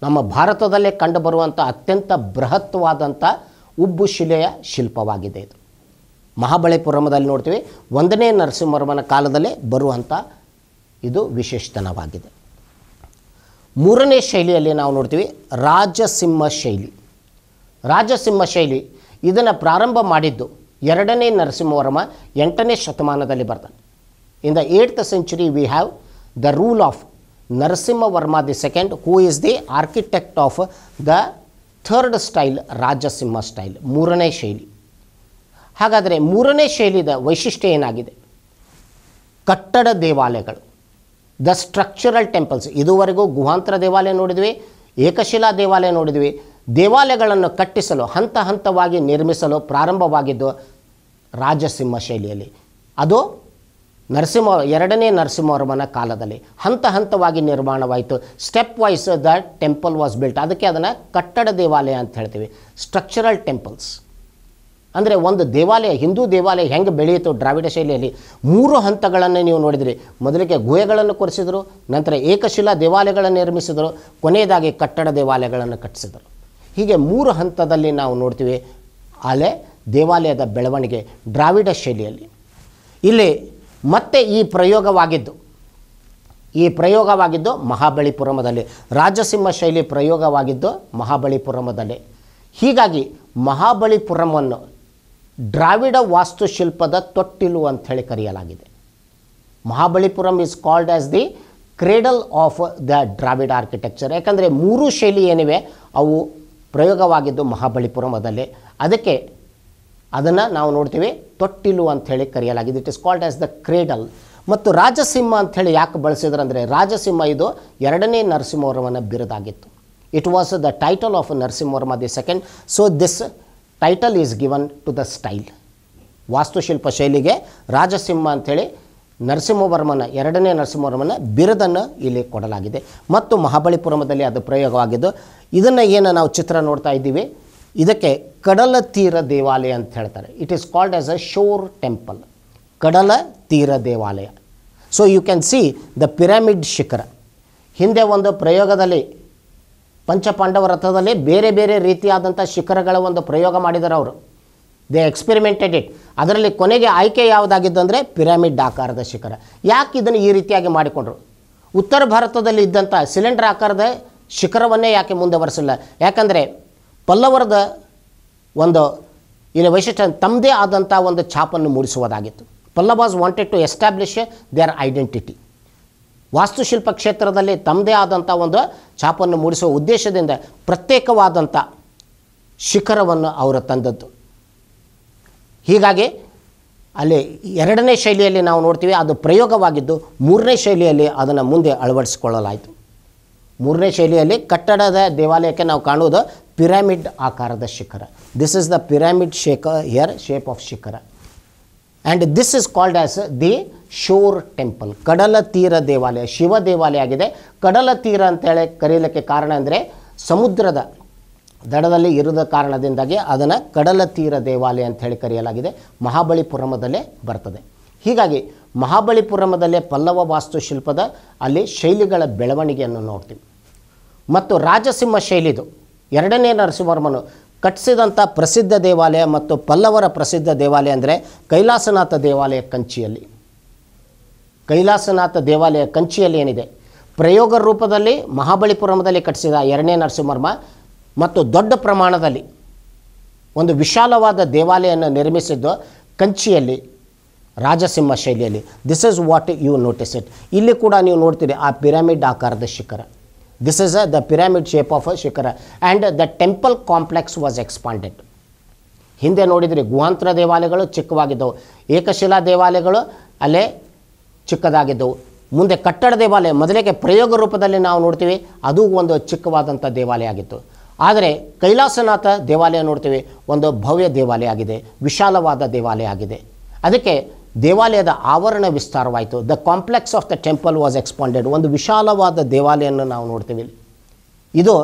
[SPEAKER 1] ನಮ್ಮ ಭಾರತದಲ್ಲೇ ಕಂಡುಬರುವಂಥ ಅತ್ಯಂತ ಬೃಹತ್ವಾದಂಥ ಉಬ್ಬು ಶಿಲೆಯ ಶಿಲ್ಪವಾಗಿದೆ ಇದು ಮಹಾಬಳಿಪುರಮದಲ್ಲಿ ನೋಡ್ತೀವಿ ಒಂದನೇ ನರಸಿಂಹರಮನ ಕಾಲದಲ್ಲೇ ಬರುವಂಥ ಇದು ವಿಶೇಷತನವಾಗಿದೆ ಮೂರನೇ ಶೈಲಿಯಲ್ಲಿ ನಾವು ನೋಡ್ತೀವಿ ರಾಜಸಿಂಹ ಶೈಲಿ ರಾಜಸಿಂಹ ಶೈಲಿ ಇದನ್ನು ಪ್ರಾರಂಭ ಮಾಡಿದ್ದು ಎರಡನೇ ನರಸಿಂಹವರ್ಮ ಎಂಟನೇ ಶತಮಾನದಲ್ಲಿ ಬರ್ತಾನೆ in the eighth century we have the rule of Narasimhavarma the second who is the architect of the third style Rajasimha style ಮೂರನೇ ಶೈಲಿ ಹಾಗಾದರೆ ಮೂರನೇ ಶೈಲಿದ ವೈಶಿಷ್ಟ್ಯ ಏನಾಗಿದೆ ಕಟ್ಟಡ ದೇವಾಲಯಗಳು ದ ಸ್ಟ್ರಕ್ಚರಲ್ ಟೆಂಪಲ್ಸ್ ಇದುವರೆಗೂ ಗುಹಾಂತರ ದೇವಾಲಯ ನೋಡಿದ್ವಿ ಏಕಶಿಲಾ ದೇವಾಲಯ ನೋಡಿದ್ವಿ ದೇವಾಲಯಗಳನ್ನು ಕಟ್ಟಿಸಲು ಹಂತ ಹಂತವಾಗಿ ನಿರ್ಮಿಸಲು ಪ್ರಾರಂಭವಾಗಿದ್ದು ರಾಜಸಿಂಹ ಶೈಲಿಯಲ್ಲಿ ಅದು ನರಸಿಂಹ ಎರಡನೇ ನರಸಿಂಹವರ್ಮನ ಕಾಲದಲ್ಲಿ ಹಂತ ಹಂತವಾಗಿ ನಿರ್ಮಾಣವಾಯಿತು step wise the temple was built ಅದಕ್ಕೆ ಅದನ್ನು ಕಟ್ಟಡ ದೇವಾಲಯ ಅಂತ ಹೇಳ್ತೀವಿ ಸ್ಟ್ರಕ್ಚರಲ್ ಟೆಂಪಲ್ಸ್ ಅಂದರೆ ಒಂದು ದೇವಾಲಯ ಹಿಂದೂ ದೇವಾಲಯ ಹೆಂಗೆ ಬೆಳೆಯಿತು ದ್ರಾವಿಡ ಶೈಲಿಯಲ್ಲಿ ಮೂರು ಹಂತಗಳನ್ನು ನೀವು ನೋಡಿದಿರಿ ಮೊದಲಿಗೆ ಗುಹೆಗಳನ್ನು ಕೊರೆಸಿದರು ನಂತರ ಏಕಶಿಲಾ ದೇವಾಲಯಗಳನ್ನು ನಿರ್ಮಿಸಿದರು ಕೊನೆಯದಾಗಿ ಕಟ್ಟಡ ದೇವಾಲಯಗಳನ್ನು ಕಟ್ಟಿಸಿದರು ಹೀಗೆ ಮೂರು ಹಂತದಲ್ಲಿ ನಾವು ನೋಡ್ತೀವಿ ಅಲೆ ದೇವಾಲಯದ ಬೆಳವಣಿಗೆ ದ್ರಾವಿಡ ಶೈಲಿಯಲ್ಲಿ ಇಲ್ಲಿ ಮತ್ತೆ ಈ ಪ್ರಯೋಗವಾಗಿದ್ದು ಈ ಪ್ರಯೋಗವಾಗಿದ್ದು ಮಹಾಬಲಿಪುರಮದಲ್ಲಿ ರಾಜಸಿಂಹ ಶೈಲಿ ಪ್ರಯೋಗವಾಗಿದ್ದು ಮಹಾಬಲಿಪುರಮದಲ್ಲಿ ಹೀಗಾಗಿ ಮಹಾಬಲಿಪುರಮನ್ನು ದ್ರಾವಿಡ ವಾಸ್ತುಶಿಲ್ಪದ ತೊಟ್ಟಿಲು ಅಂತ ಕರೆಯಲಾಗಿದೆ Mahabalipuram is called as the cradle of the Dravida architecture ಯಾಕಂದರೆ ಮೂರು ಶೈಲಿ ಏನಿವೆ ಅವು ಪ್ರಯೋಗವಾಗಿದ್ದು ಅದಲ್ಲಿ ಅದಕ್ಕೆ ಅದನ್ನು ನಾವು ನೋಡ್ತೀವಿ ತೊಟ್ಟಿಲು ಅಂಥೇಳಿ ಕರೆಯಲಾಗಿದೆ it is called as the cradle ಮತ್ತು ರಾಜಸಿಂಹ ಅಂಥೇಳಿ ಯಾಕೆ ಬಳಸಿದ್ರು ಅಂದರೆ ರಾಜಸಿಂಹ ಇದು ಎರಡನೇ ನರಸಿಂಹವರ್ಮನ ಬಿರುದಾಗಿತ್ತು it was the title of Narasimhavarma the second so this title is given to the style ವಾಸ್ತುಶಿಲ್ಪ ಶೈಲಿಗೆ ರಾಜಸಿಂಹ ಅಂಥೇಳಿ ನರಸಿಂಹವರ್ಮನ ಎರಡನೇ ನರಸಿಂಹವರ್ಮನ ಬಿರುದನ್ನು ಇಲ್ಲಿ ಕೊಡಲಾಗಿದೆ ಮತ್ತು ಮಹಾಬಲಿಪುರಮದಲ್ಲಿ ಅದು ಪ್ರಯೋಗವಾಗಿದ್ದು ಇದನ್ನು ಏನು ನಾವು ಚಿತ್ರ ನೋಡ್ತಾ ಇದ್ದೀವಿ ಇದಕ್ಕೆ ಕಡಲ ತೀರ ದೇವಾಲಯ ಅಂತ ಹೇಳ್ತಾರೆ it is called as a shore temple ಕಡಲ ತೀರ ದೇವಾಲಯ so you can see the pyramid shikhara ಹಿಂದೆ ಒಂದು ಪ್ರಯೋಗದಲ್ಲಿ ಪಂಚಪಾಂಡವ ರಥದಲ್ಲಿ ಬೇರೆ ಬೇರೆ ರೀತಿಯಾದಂಥ ಶಿಖರಗಳ ಒಂದು ಪ್ರಯೋಗ ಮಾಡಿದರು ಅವರು ದೇ ಎಕ್ಸ್ಪೆರಿಮೆಂಟೆಡ್ ಇಟ್ ಅದರಲ್ಲಿ ಕೊನೆಗೆ ಆಯ್ಕೆ ಯಾವುದಾಗಿದ್ದು ಅಂದರೆ ಪಿರಮಿಡ್ ಆಕಾರದ ಶಿಖರ ಯಾಕೆ ಇದನ್ನು ಈ ರೀತಿಯಾಗಿ ಮಾಡಿಕೊಂಡ್ರು ಉತ್ತರ ಭಾರತದಲ್ಲಿ ಇದ್ದಂಥ ಸಿಲಿಂಡರ್ ಆಕಾರದ ಶಿಖರವನ್ನೇ ಯಾಕೆ ಮುಂದುವರೆಸಿಲ್ಲ ಯಾಕಂದರೆ ಪಲ್ಲವರದ ಒಂದು ಇಲ್ಲಿ ವೈಶಿಷ್ಟ್ಯ ತಮ್ಮದೇ ಆದಂಥ ಒಂದು ಛಾಪನ್ನು ಮೂಡಿಸುವುದಾಗಿತ್ತು Pallavas wanted to establish their identity ವಾಸ್ತುಶಿಲ್ಪ ಕ್ಷೇತ್ರದಲ್ಲಿ ತಮ್ಮದೇ ಆದಂಥ ಒಂದು ಛಾಪನ್ನು ಮೂಡಿಸುವ ಉದ್ದೇಶದಿಂದ ಪ್ರತ್ಯೇಕವಾದಂಥ ಶಿಖರವನ್ನು ಅವರು ತಂದದ್ದು ಹೀಗಾಗಿ ಅಲ್ಲಿ ಎರಡನೇ ಶೈಲಿಯಲ್ಲಿ ನಾವು ನೋಡ್ತೀವಿ ಅದು ಪ್ರಯೋಗವಾಗಿದ್ದು ಮೂರನೇ ಶೈಲಿಯಲ್ಲಿ ಅದನ್ನು ಮುಂದೆ ಅಳವಡಿಸಿಕೊಳ್ಳಲಾಯಿತು ಮೂರನೇ ಶೈಲಿಯಲ್ಲಿ ಕಟ್ಟಡದ ದೇವಾಲಯಕ್ಕೆ ನಾವು ಕಾಣುವುದು ಪಿರಾಮಿಡ್ ಆಕಾರದ ಶಿಖರ this is the pyramid shape here shape of shikhara and this is called as the shore temple ಕಡಲ ತೀರ ದೇವಾಲಯ ಶಿವ ದೇವಾಲಯ ಆಗಿದೆ ಕಡಲ ತೀರ ಅಂತೇಳಿ ಕರೆಯಲಿಕ್ಕೆ ಕಾರಣ ಅಂದರೆ ಸಮುದ್ರದ ದಡದಲ್ಲಿ ಇರದ ಕಾರಣದಿಂದಾಗಿ ಅದನ್ನು ಕಡಲ ತೀರ ದೇವಾಲಯ ಅಂತ ಹೇಳಿ ಕರೆಯಲಾಗಿದೆ ಮಹಾಬಲಿಪುರಮದಲ್ಲೇ ಬರ್ತದೆ ಹೀಗಾಗಿ ಮಹಾಬಲಿಪುರಮದಲ್ಲೇ ಪಲ್ಲವ ವಾಸ್ತುಶಿಲ್ಪದ ಅಲ್ಲಿ ಶೈಲಿಗಳ ಬೆಳವಣಿಗೆಯನ್ನು ನೋಡ್ತೀವಿ ಮತ್ತು ರಾಜಸಿಂಹ ಶೈಲಿದು ಎರಡನೇ ನರಸಿಂಹರ್ಮನು ಕಟ್ಟಿಸಿದಂಥ ಪ್ರಸಿದ್ಧ ದೇವಾಲಯ ಮತ್ತು ಪಲ್ಲವರ ಪ್ರಸಿದ್ಧ ದೇವಾಲಯ ಅಂದರೆ ಕೈಲಾಸನಾಥ ದೇವಾಲಯ ಕಂಚಿಯಲ್ಲಿ ಕೈಲಾಸನಾಥ ದೇವಾಲಯ ಕಂಚಿಯಲ್ಲಿ ಏನಿದೆ ಪ್ರಯೋಗ ರೂಪದಲ್ಲಿ ಮಹಾಬಲಿಪುರಮದಲ್ಲಿ ಕಟ್ಟಿಸಿದ ಎರಡನೇ ನರಸಿಂಹರ್ಮ ಮತ್ತು ದೊಡ್ಡ ಪ್ರಮಾಣದಲ್ಲಿ ಒಂದು ವಿಶಾಲವಾದ ದೇವಾಲಯವನ್ನು ನಿರ್ಮಿಸಿದ್ದು ಕಂಚಿಯಲ್ಲಿ ರಾಜಸಿಂಹ ಶೈಲಿಯಲ್ಲಿ this is what you notice it ಇಲ್ಲಿ ಕೂಡ ನೀವು ನೋಡ್ತೀರಿ ಆ ಪಿರಾಮಿಡ್ ಆಕಾರದ ಶಿಖರ This is a, uh, the pyramid shape of a shikhara and the temple complex was expanded ಹಿಂದೆ ನೋಡಿದರೆ ಗುಹಾಂತರ ದೇವಾಲಯಗಳು ಚಿಕ್ಕವಾಗಿದ್ದವು ಏಕಶಿಲಾ ದೇವಾಲಯಗಳು ಅಲ್ಲೇ ಚಿಕ್ಕದಾಗಿದ್ದವು ಮುಂದೆ ಕಟ್ಟಡ ದೇವಾಲಯ ಮೊದಲಿಗೆ ಪ್ರಯೋಗ ರೂಪದಲ್ಲಿ ನಾವು ನೋಡ್ತೀವಿ ಅದು ಒಂದು ಚಿಕ್ಕವಾದಂಥ ದೇವಾಲಯ ಆಗಿತ್ತು ಆದರೆ ಕೈಲಾಸನಾಥ ದೇವಾಲಯ ನೋಡ್ತೀವಿ ಒಂದು ಭವ್ಯ ದೇವಾಲಯ ಆಗಿದೆ ವಿಶಾಲವಾದ ದೇವಾಲಯ ಆಗಿದೆ ಅದಕ್ಕೆ ದೇವಾಲಯದ ಆವರಣ ವಿಸ್ತಾರವಾಯಿತು the complex of the temple was expanded ಒಂದು ವಿಶಾಲವಾದ ದೇವಾಲಯವನ್ನು ನಾವು ನೋಡ್ತೀವಿ ಇದು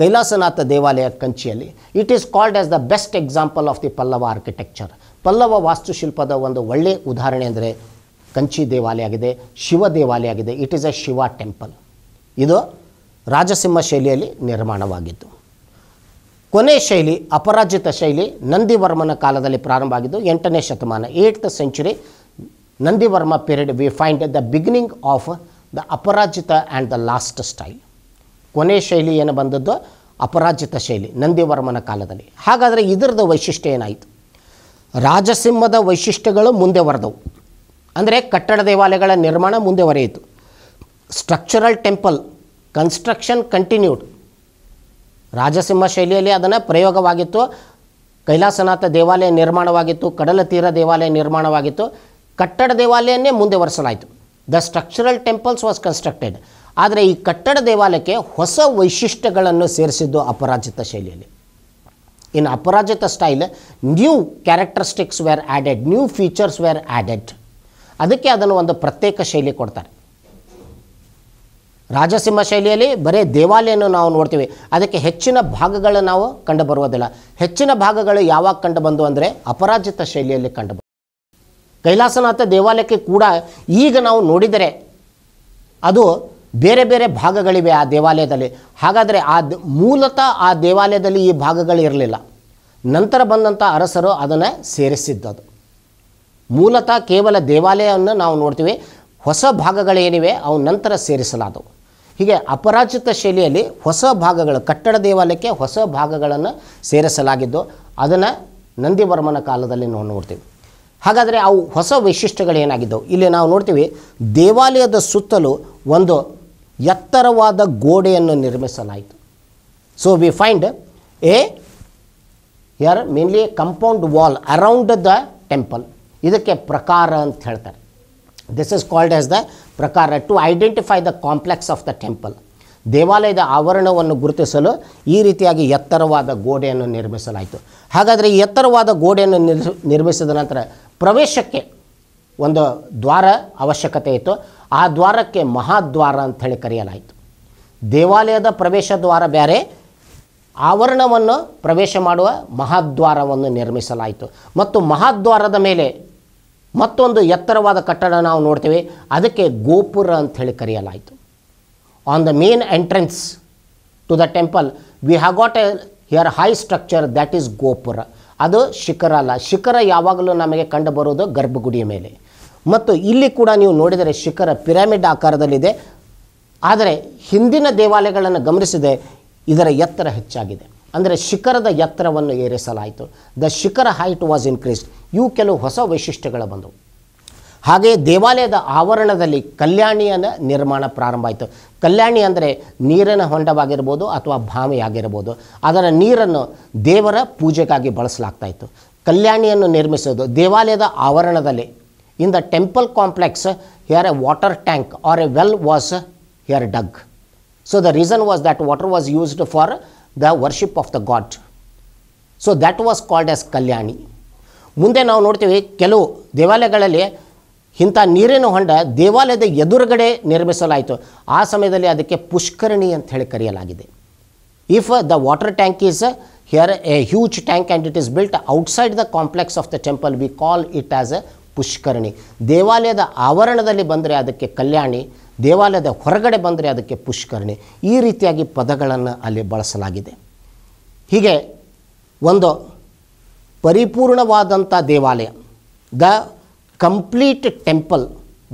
[SPEAKER 1] ಕೈಲಾಸನಾಥ ದೇವಾಲಯ ಕಂಚಿಯಲ್ಲಿ it is called as the best example of the Pallava architecture Pallava ವಾಸ್ತುಶಿಲ್ಪದ ಒಂದು ಒಳ್ಳೆಯ ಉದಾಹರಣೆ ಅಂದರೆ ಕಂಚಿ ದೇವಾಲಯ ಆಗಿದೆ ಶಿವ ದೇವಾಲಯ ಆಗಿದೆ it is a Shiva temple ಇದು ರಾಜಸಿಂಹ ಶೈಲಿಯಲ್ಲಿ ನಿರ್ಮಾಣವಾಗಿದ್ದು ಕೊನೆ ಶೈಲಿ ಅಪರಾಜಿತ ಶೈಲಿ ನಂದಿವರ್ಮನ ಕಾಲದಲ್ಲಿ ಪ್ರಾರಂಭ ಆಗಿದ್ದು ಎಂಟನೇ ಶತಮಾನ eight century Nandivarma period we find the beginning of the Aparajita and the last style ಕೊನೆ ಶೈಲಿ ಏನು ಬಂದದ್ದು ಅಪರಾಜಿತ ಶೈಲಿ ನಂದಿವರ್ಮನ ಕಾಲದಲ್ಲಿ ಹಾಗಾದರೆ ಇದರದ ವೈಶಿಷ್ಟ್ಯ ಏನಾಯಿತು ರಾಜಸಿಂಹದ ವೈಶಿಷ್ಟ್ಯಗಳು ಮುಂದೆ ಬರೆದವು ಅಂದರೆ ಕಟ್ಟಡ ದೇವಾಲಯಗಳ ನಿರ್ಮಾಣ ಮುಂದೆ structural temple construction continued Rajasimha ಶೈಲಿಯಲ್ಲಿ ಅದನ್ನು ಪ್ರಯೋಗವಾಗಿತ್ತು ಕೈಲಾಸನಾಥ ದೇವಾಲಯ ನಿರ್ಮಾಣವಾಗಿತ್ತು ಕಡಲ ತೀರ ದೇವಾಲಯ ನಿರ್ಮಾಣವಾಗಿತ್ತು ಕಟ್ಟಡ ದೇವಾಲಯನ್ನೇ ಮುಂದೆ the structural temples was constructed ಆದರೆ ಈ ಕಟ್ಟಡ ದೇವಾಲಯಕ್ಕೆ ಹೊಸ ವೈಶಿಷ್ಟ್ಯಗಳನ್ನು ಸೇರಿಸಿದ್ದು ಅಪರಾಜಿತ ಶೈಲಿಯಲ್ಲಿ in Aparajita style new characteristics were added new features were added ಅದಕ್ಕೆ ಅದನ್ನು ಒಂದು ಪ್ರತ್ಯೇಕ ಶೈಲಿ ಕೊಡ್ತಾರೆ ರಾಜಸಿಂಹ ಶೈಲಿಯಲ್ಲಿ ಬರೀ ದೇವಾಲಯವನ್ನು ನಾವು ನೋಡ್ತೀವಿ ಅದಕ್ಕೆ ಹೆಚ್ಚಿನ ಭಾಗಗಳು ನಾವು ಕಂಡುಬರುವುದಿಲ್ಲ ಹೆಚ್ಚಿನ ಭಾಗಗಳು ಯಾವಾಗ ಕಂಡು ಬಂದು ಅಂದರೆ ಅಪರಾಜಿತ ಶೈಲಿಯಲ್ಲಿ ಕಂಡು ಕೈಲಾಸನಾಥ ದೇವಾಲಯಕ್ಕೆ ಕೂಡ ಈಗ ನಾವು ನೋಡಿದರೆ ಅದು ಬೇರೆ ಬೇರೆ ಭಾಗಗಳಿವೆ ಆ ದೇವಾಲಯದಲ್ಲಿ ಹಾಗಾದರೆ ಆ ಮೂಲತಃ ಆ ದೇವಾಲಯದಲ್ಲಿ ಈ ಭಾಗಗಳು ಇರಲಿಲ್ಲ ನಂತರ ಬಂದಂಥ ಅರಸರು ಅದನ್ನು ಸೇರಿಸಿದ್ದದು ಮೂಲತಃ ಕೇವಲ ದೇವಾಲಯವನ್ನು ನಾವು ನೋಡ್ತೀವಿ ಹೊಸ ಭಾಗಗಳೇನಿವೆ ಅವು ನಂತರ ಸೇರಿಸಲಾದವು ಹೀಗೆ ಅಪರಾಜಿತ ಶೈಲಿಯಲ್ಲಿ ಹೊಸ ಭಾಗಗಳು ಕಟ್ಟಡ ದೇವಾಲಯಕ್ಕೆ ಹೊಸ ಭಾಗಗಳನ್ನು ಸೇರಿಸಲಾಗಿದ್ದು ಅದನ್ನು ನಂದಿವರ್ಮನ ಕಾಲದಲ್ಲಿ ನಾವು ನೋಡ್ತೀವಿ ಹಾಗಾದರೆ ಅವು ಹೊಸ ವೈಶಿಷ್ಟ್ಯಗಳೇನಾಗಿದ್ದವು ಇಲ್ಲಿ ನಾವು ನೋಡ್ತೀವಿ ದೇವಾಲಯದ ಸುತ್ತಲೂ ಒಂದು ಎತ್ತರವಾದ ಗೋಡೆಯನ್ನು ನಿರ್ಮಿಸಲಾಯಿತು ಸೊ ವಿ ಫೈಂಡ್ ಎ ಯಾರ್ mainly compound wall around the temple ಇದಕ್ಕೆ ಪ್ರಕಾರ ಅಂತ ಹೇಳ್ತಾರೆ this is called as the prakara to identify the complex of the temple ದೇವಾಲಯದ ಆವರಣವನ್ನು ಗುರುತಿಸಲು ಈ ರೀತಿಯಾಗಿ ಎತ್ತರವಾದ ಗೋಡೆಯನ್ನು ನಿರ್ಮಿಸಲಾಯಿತು ಹಾಗಾದರೆ ಎತ್ತರವಾದ ಗೋಡೆಯನ್ನು ನಿರ್ಮಿಸಿದ ನಂತರ ಪ್ರವೇಶಕ್ಕೆ ಒಂದು ದ್ವಾರ ಅವಶ್ಯಕತೆ ಇತ್ತು ಆ ದ್ವಾರಕ್ಕೆ ಮಹಾದ್ವಾರ ಅಂಥೇಳಿ ಕರೆಯಲಾಯಿತು ದೇವಾಲಯದ ಪ್ರವೇಶ ದ್ವಾರ ಬೇರೆ ಆವರಣವನ್ನು ಪ್ರವೇಶ ಮಾಡುವ ಮಹಾದ್ವಾರವನ್ನು ನಿರ್ಮಿಸಲಾಯಿತು ಮತ್ತು ಮಹಾದ್ವಾರದ ಮೇಲೆ ಮತ್ತೊಂದು ಎತ್ತರವಾದ ಕಟ್ಟಡ ನಾವು ನೋಡ್ತೇವೆ ಅದಕ್ಕೆ ಗೋಪುರ ಅಂತ ಕರೆಯಲಾಯಿತು on the main entrance to the temple we have got a here high structure that is gopura ಅದು ಶಿಖರ ಅಲ್ಲ ಶಿಖರ ಯಾವಾಗಲೂ ನಮಗೆ ಕಂಡು ಬರೋದು ಗರ್ಭಗುಡಿಯ ಮೇಲೆ ಮತ್ತು ಇಲ್ಲಿ ಕೂಡ ನೀವು ನೋಡಿದರೆ ಶಿಖರ ಪಿರಮಿಡ್ ಆಕಾರದಲ್ಲಿದೆ ಆದರೆ ಹಿಂದಿನ ದೇವಾಲಯಗಳನ್ನು ಗಮನಿಸಿದೆ ಇದರ ಎತ್ತರ ಹೆಚ್ಚಾಗಿದೆ ಅಂದರೆ ಶಿಖರದ ಎತ್ತರವನ್ನು ಏರಿಸಲಾಯಿತು the shikhara height was increased ಇವು ಕೆಲವು ಹೊಸ ವೈಶಿಷ್ಟ್ಯಗಳು ಬಂದವು ಹಾಗೆ ದೇವಾಲಯದ ಆವರಣದಲ್ಲಿ ಕಲ್ಯಾಣಿಯನ ನಿರ್ಮಾಣ ಪ್ರಾರಂಭ ಆಯಿತು ಕಲ್ಯಾಣಿ ಅಂದರೆ ನೀರಿನ ಹೊಂಡವಾಗಿರ್ಬೋದು ಅಥವಾ ಆಗಿರ್ಬೋದು ಅದರ ನೀರನ್ನು ದೇವರ ಪೂಜೆಗಾಗಿ ಬಳಸಲಾಗ್ತಾ ಇತ್ತು ಕಲ್ಯಾಣಿಯನ್ನು ನಿರ್ಮಿಸೋದು ದೇವಾಲಯದ ಆವರಣದಲ್ಲಿ in the temple complex here a water tank or a well was here dug so the reason was that water was used for the worship of the god so that was called as Kalyani ಮುಂದೆ ನಾವು ನೋಡ್ತೀವಿ ಕೆಲವು ದೇವಾಲಯಗಳಲ್ಲಿ ಇಂಥ ನೀರಿನ ಹೊಂಡ ದೇವಾಲಯದ ಎದುರುಗಡೆ ನಿರ್ಮಿಸಲಾಯಿತು ಆ ಸಮಯದಲ್ಲಿ ಅದಕ್ಕೆ ಪುಷ್ಕರಣಿ ಅಂತ ಹೇಳಿ ಕರೆಯಲಾಗಿದೆ if the water tank is here a huge tank and it is built outside the complex of the temple we call it as a pushkarani ದೇವಾಲಯದ ಆವರಣದಲ್ಲಿ ಬಂದರೆ ಅದಕ್ಕೆ ಕಲ್ಯಾಣಿ ದೇವಾಲಯದ ಹೊರಗಡೆ ಬಂದರೆ ಅದಕ್ಕೆ ಪುಷ್ಕರಣಿ ಈ ರೀತಿಯಾಗಿ ಪದಗಳನ್ನು ಅಲ್ಲಿ ಬಳಸಲಾಗಿದೆ ಹೀಗೆ ಒಂದು ಪರಿಪೂರ್ಣವಾದಂಥ ದೇವಾಲಯ the complete temple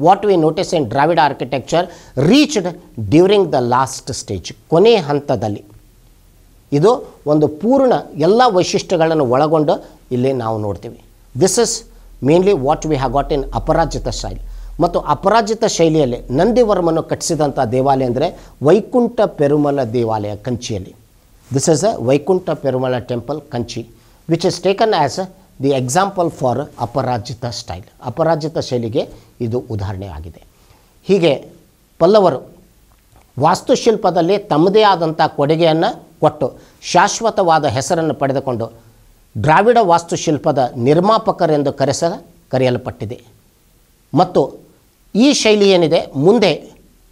[SPEAKER 1] what we notice in Dravid architecture reached during the last stage ಕೊನೆ ಹಂತದಲ್ಲಿ ಇದು ಒಂದು ಪೂರ್ಣ ಎಲ್ಲ ವೈಶಿಷ್ಟ್ಯಗಳನ್ನು ಒಳಗೊಂಡು ಇಲ್ಲಿ ನಾವು ನೋಡ್ತೀವಿ this is mainly what we have got in Aparajita style ಮತ್ತು ಅಪರಾಜಿತ ಶೈಲಿಯಲ್ಲಿ ನಂದಿವರ್ಮನ್ನು ಕಟ್ಟಿಸಿದಂಥ ದೇವಾಲಯ ಅಂದರೆ ವೈಕುಂಠ ಪೆರುಮಲ ದೇವಾಲಯ ಕಂಚಿಯಲ್ಲಿ this is a Vaikuntha Perumal temple Kanchi which is taken as the example for Aparajita style Aparajita ಶೈಲಿಗೆ ಇದು ಉದಾಹರಣೆಯಾಗಿದೆ ಹೀಗೆ ಪಲ್ಲವರು ವಾಸ್ತುಶಿಲ್ಪದಲ್ಲಿ ತಮ್ಮದೇ ಆದಂಥ ಕೊಡುಗೆಯನ್ನು ಕೊಟ್ಟು ಶಾಶ್ವತವಾದ ಹೆಸರನ್ನು ಪಡೆದುಕೊಂಡು ದ್ರಾವಿಡ ವಾಸ್ತುಶಿಲ್ಪದ ನಿರ್ಮಾಪಕರೆಂದು ಕರೆಸ ಕರೆಯಲ್ಪಟ್ಟಿದೆ ಮತ್ತು ಈ ಶೈಲಿ ಏನಿದೆ ಮುಂದೆ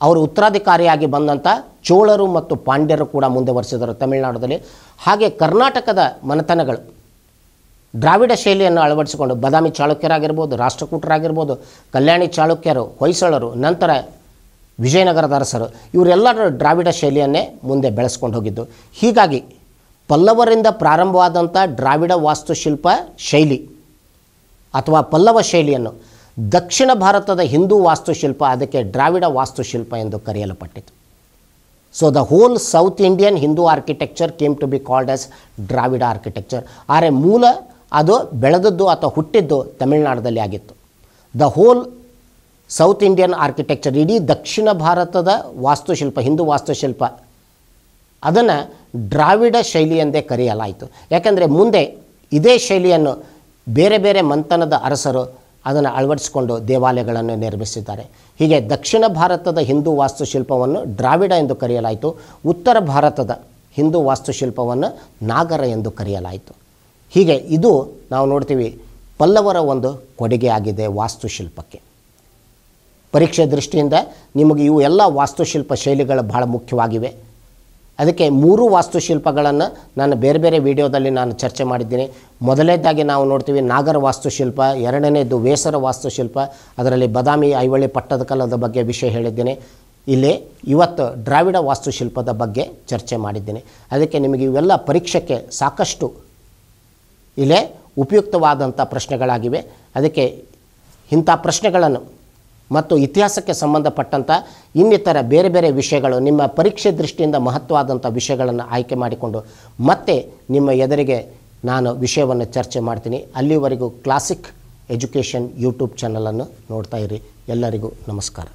[SPEAKER 1] ಅವರು ಉತ್ತರಾಧಿಕಾರಿಯಾಗಿ ಬಂದಂಥ ಚೋಳರು ಮತ್ತು ಪಾಂಡ್ಯರು ಕೂಡ ಮುಂದೆ ಬರೆಸಿದರು ತಮಿಳುನಾಡದಲ್ಲಿ ಹಾಗೆ ಕರ್ನಾಟಕದ ಮನೆತನಗಳು ದ್ರಾವಿಡ ಶೈಲಿಯನ್ನು ಅಳವಡಿಸಿಕೊಂಡು ಬದಾಮಿ ಚಾಳುಕ್ಯರಾಗಿರ್ಬೋದು ರಾಷ್ಟ್ರಕೂಟರಾಗಿರ್ಬೋದು ಕಲ್ಯಾಣಿ ಚಾಳುಕ್ಯರು ಹೊಯ್ಸಳರು ನಂತರ ವಿಜಯನಗರದ ಅರಸರು ಇವರೆಲ್ಲರೂ ದ್ರಾವಿಡ ಶೈಲಿಯನ್ನೇ ಮುಂದೆ ಬೆಳೆಸ್ಕೊಂಡು ಹೋಗಿದ್ದು ಹೀಗಾಗಿ ಪಲ್ಲವರಿಂದ ಪ್ರಾರಂಭವಾದಂಥ ದ್ರಾವಿಡ ವಾಸ್ತುಶಿಲ್ಪ ಶೈಲಿ ಅಥವಾ ಪಲ್ಲವ ಶೈಲಿಯನ್ನು ದಕ್ಷಿಣ ಭಾರತದ ಹಿಂದೂ ವಾಸ್ತುಶಿಲ್ಪ ಅದಕ್ಕೆ ದ್ರಾವಿಡ ವಾಸ್ತುಶಿಲ್ಪ ಎಂದು ಕರೆಯಲ್ಪಟ್ಟಿತು so the whole South Indian Hindu architecture came to be called as Dravida architecture ಆದರೆ ಮೂಲ ಅದು ಬೆಳೆದದ್ದು ಅಥವಾ ಹುಟ್ಟಿದ್ದು ತಮಿಳ್ನಾಡದಲ್ಲಿ ಆಗಿತ್ತು the whole South Indian architecture ಇಡೀ ದಕ್ಷಿಣ ಭಾರತದ ವಾಸ್ತುಶಿಲ್ಪ ಹಿಂದೂ ವಾಸ್ತುಶಿಲ್ಪ ಅದನ್ನು ದ್ರಾವಿಡ ಶೈಲಿ ಎಂದೇ ಕರೆಯಲಾಯಿತು ಯಾಕೆಂದರೆ ಮುಂದೆ ಇದೇ ಶೈಲಿಯನ್ನು ಬೇರೆ ಬೇರೆ ಮಂಥನದ ಅರಸರು ಅದನ್ನು ಅಳವಡಿಸಿಕೊಂಡು ದೇವಾಲಯಗಳನ್ನು ನಿರ್ಮಿಸಿದ್ದಾರೆ ಹೀಗೆ ದಕ್ಷಿಣ ಭಾರತದ ಹಿಂದೂ ವಾಸ್ತುಶಿಲ್ಪವನ್ನು ದ್ರಾವಿಡ ಎಂದು ಕರೆಯಲಾಯಿತು ಉತ್ತರ ಭಾರತದ ಹಿಂದೂ ವಾಸ್ತುಶಿಲ್ಪವನ್ನು ನಾಗರ ಎಂದು ಕರೆಯಲಾಯಿತು ಹೀಗೆ ಇದು ನಾವು ನೋಡ್ತೀವಿ ಪಲ್ಲವರ ಒಂದು ಕೊಡುಗೆ ಆಗಿದೆ ವಾಸ್ತುಶಿಲ್ಪಕ್ಕೆ ಪರೀಕ್ಷೆ ದೃಷ್ಟಿಯಿಂದ ನಿಮಗೆ ಇವು ಎಲ್ಲ ವಾಸ್ತುಶಿಲ್ಪ ಶೈಲಿಗಳು ಬಹಳ ಮುಖ್ಯವಾಗಿವೆ ಅದಕ್ಕೆ ಮೂರು ವಾಸ್ತುಶಿಲ್ಪಗಳನ್ನು ನಾನು ಬೇರೆ ಬೇರೆ ವಿಡಿಯೋದಲ್ಲಿ ನಾನು ಚರ್ಚೆ ಮಾಡಿದ್ದೀನಿ ಮೊದಲನೇದಾಗಿ ನಾವು ನೋಡ್ತೀವಿ ನಾಗರ ವಾಸ್ತುಶಿಲ್ಪ ಎರಡನೇದು ವೇಸರ ವಾಸ್ತುಶಿಲ್ಪ ಅದರಲ್ಲಿ ಬದಾಮಿ ಐವಳ್ಳಿ ಪಟ್ಟದಕಲ್ಲದ ಬಗ್ಗೆ ವಿಷಯ ಹೇಳಿದ್ದೇನೆ ಇಲ್ಲಿ ಇವತ್ತು ದ್ರಾವಿಡ ವಾಸ್ತುಶಿಲ್ಪದ ಬಗ್ಗೆ ಚರ್ಚೆ ಮಾಡಿದ್ದೀನಿ ಅದಕ್ಕೆ ನಿಮಗೆ ಇವೆಲ್ಲ ಪರೀಕ್ಷೆಗೆ ಸಾಕಷ್ಟು ಇಲ್ಲೇ ಉಪಯುಕ್ತವಾದಂಥ ಪ್ರಶ್ನೆಗಳಾಗಿವೆ ಅದಕ್ಕೆ ಇಂಥ ಪ್ರಶ್ನೆಗಳನ್ನು ಮತ್ತು ಇತಿಹಾಸಕ್ಕೆ ಸಂಬಂಧಪಟ್ಟಂಥ ಇನ್ನಿತರ ಬೇರೆ ಬೇರೆ ವಿಷಯಗಳು ನಿಮ್ಮ ಪರೀಕ್ಷೆ ದೃಷ್ಟಿಯಿಂದ ಮಹತ್ವವಾದಂಥ ವಿಷಯಗಳನ್ನು ಆಯ್ಕೆ ಮಾಡಿಕೊಂಡು ಮತ್ತೆ ನಿಮ್ಮ ಎದುರಿಗೆ ನಾನು ವಿಷಯವನ್ನು ಚರ್ಚೆ ಮಾಡ್ತೀನಿ ಅಲ್ಲಿವರೆಗೂ ಕ್ಲಾಸಿಕ್ ಎಜುಕೇಷನ್ ಯೂಟ್ಯೂಬ್ ಚಾನಲನ್ನು ನೋಡ್ತಾ ಇರಿ ಎಲ್ಲರಿಗೂ ನಮಸ್ಕಾರ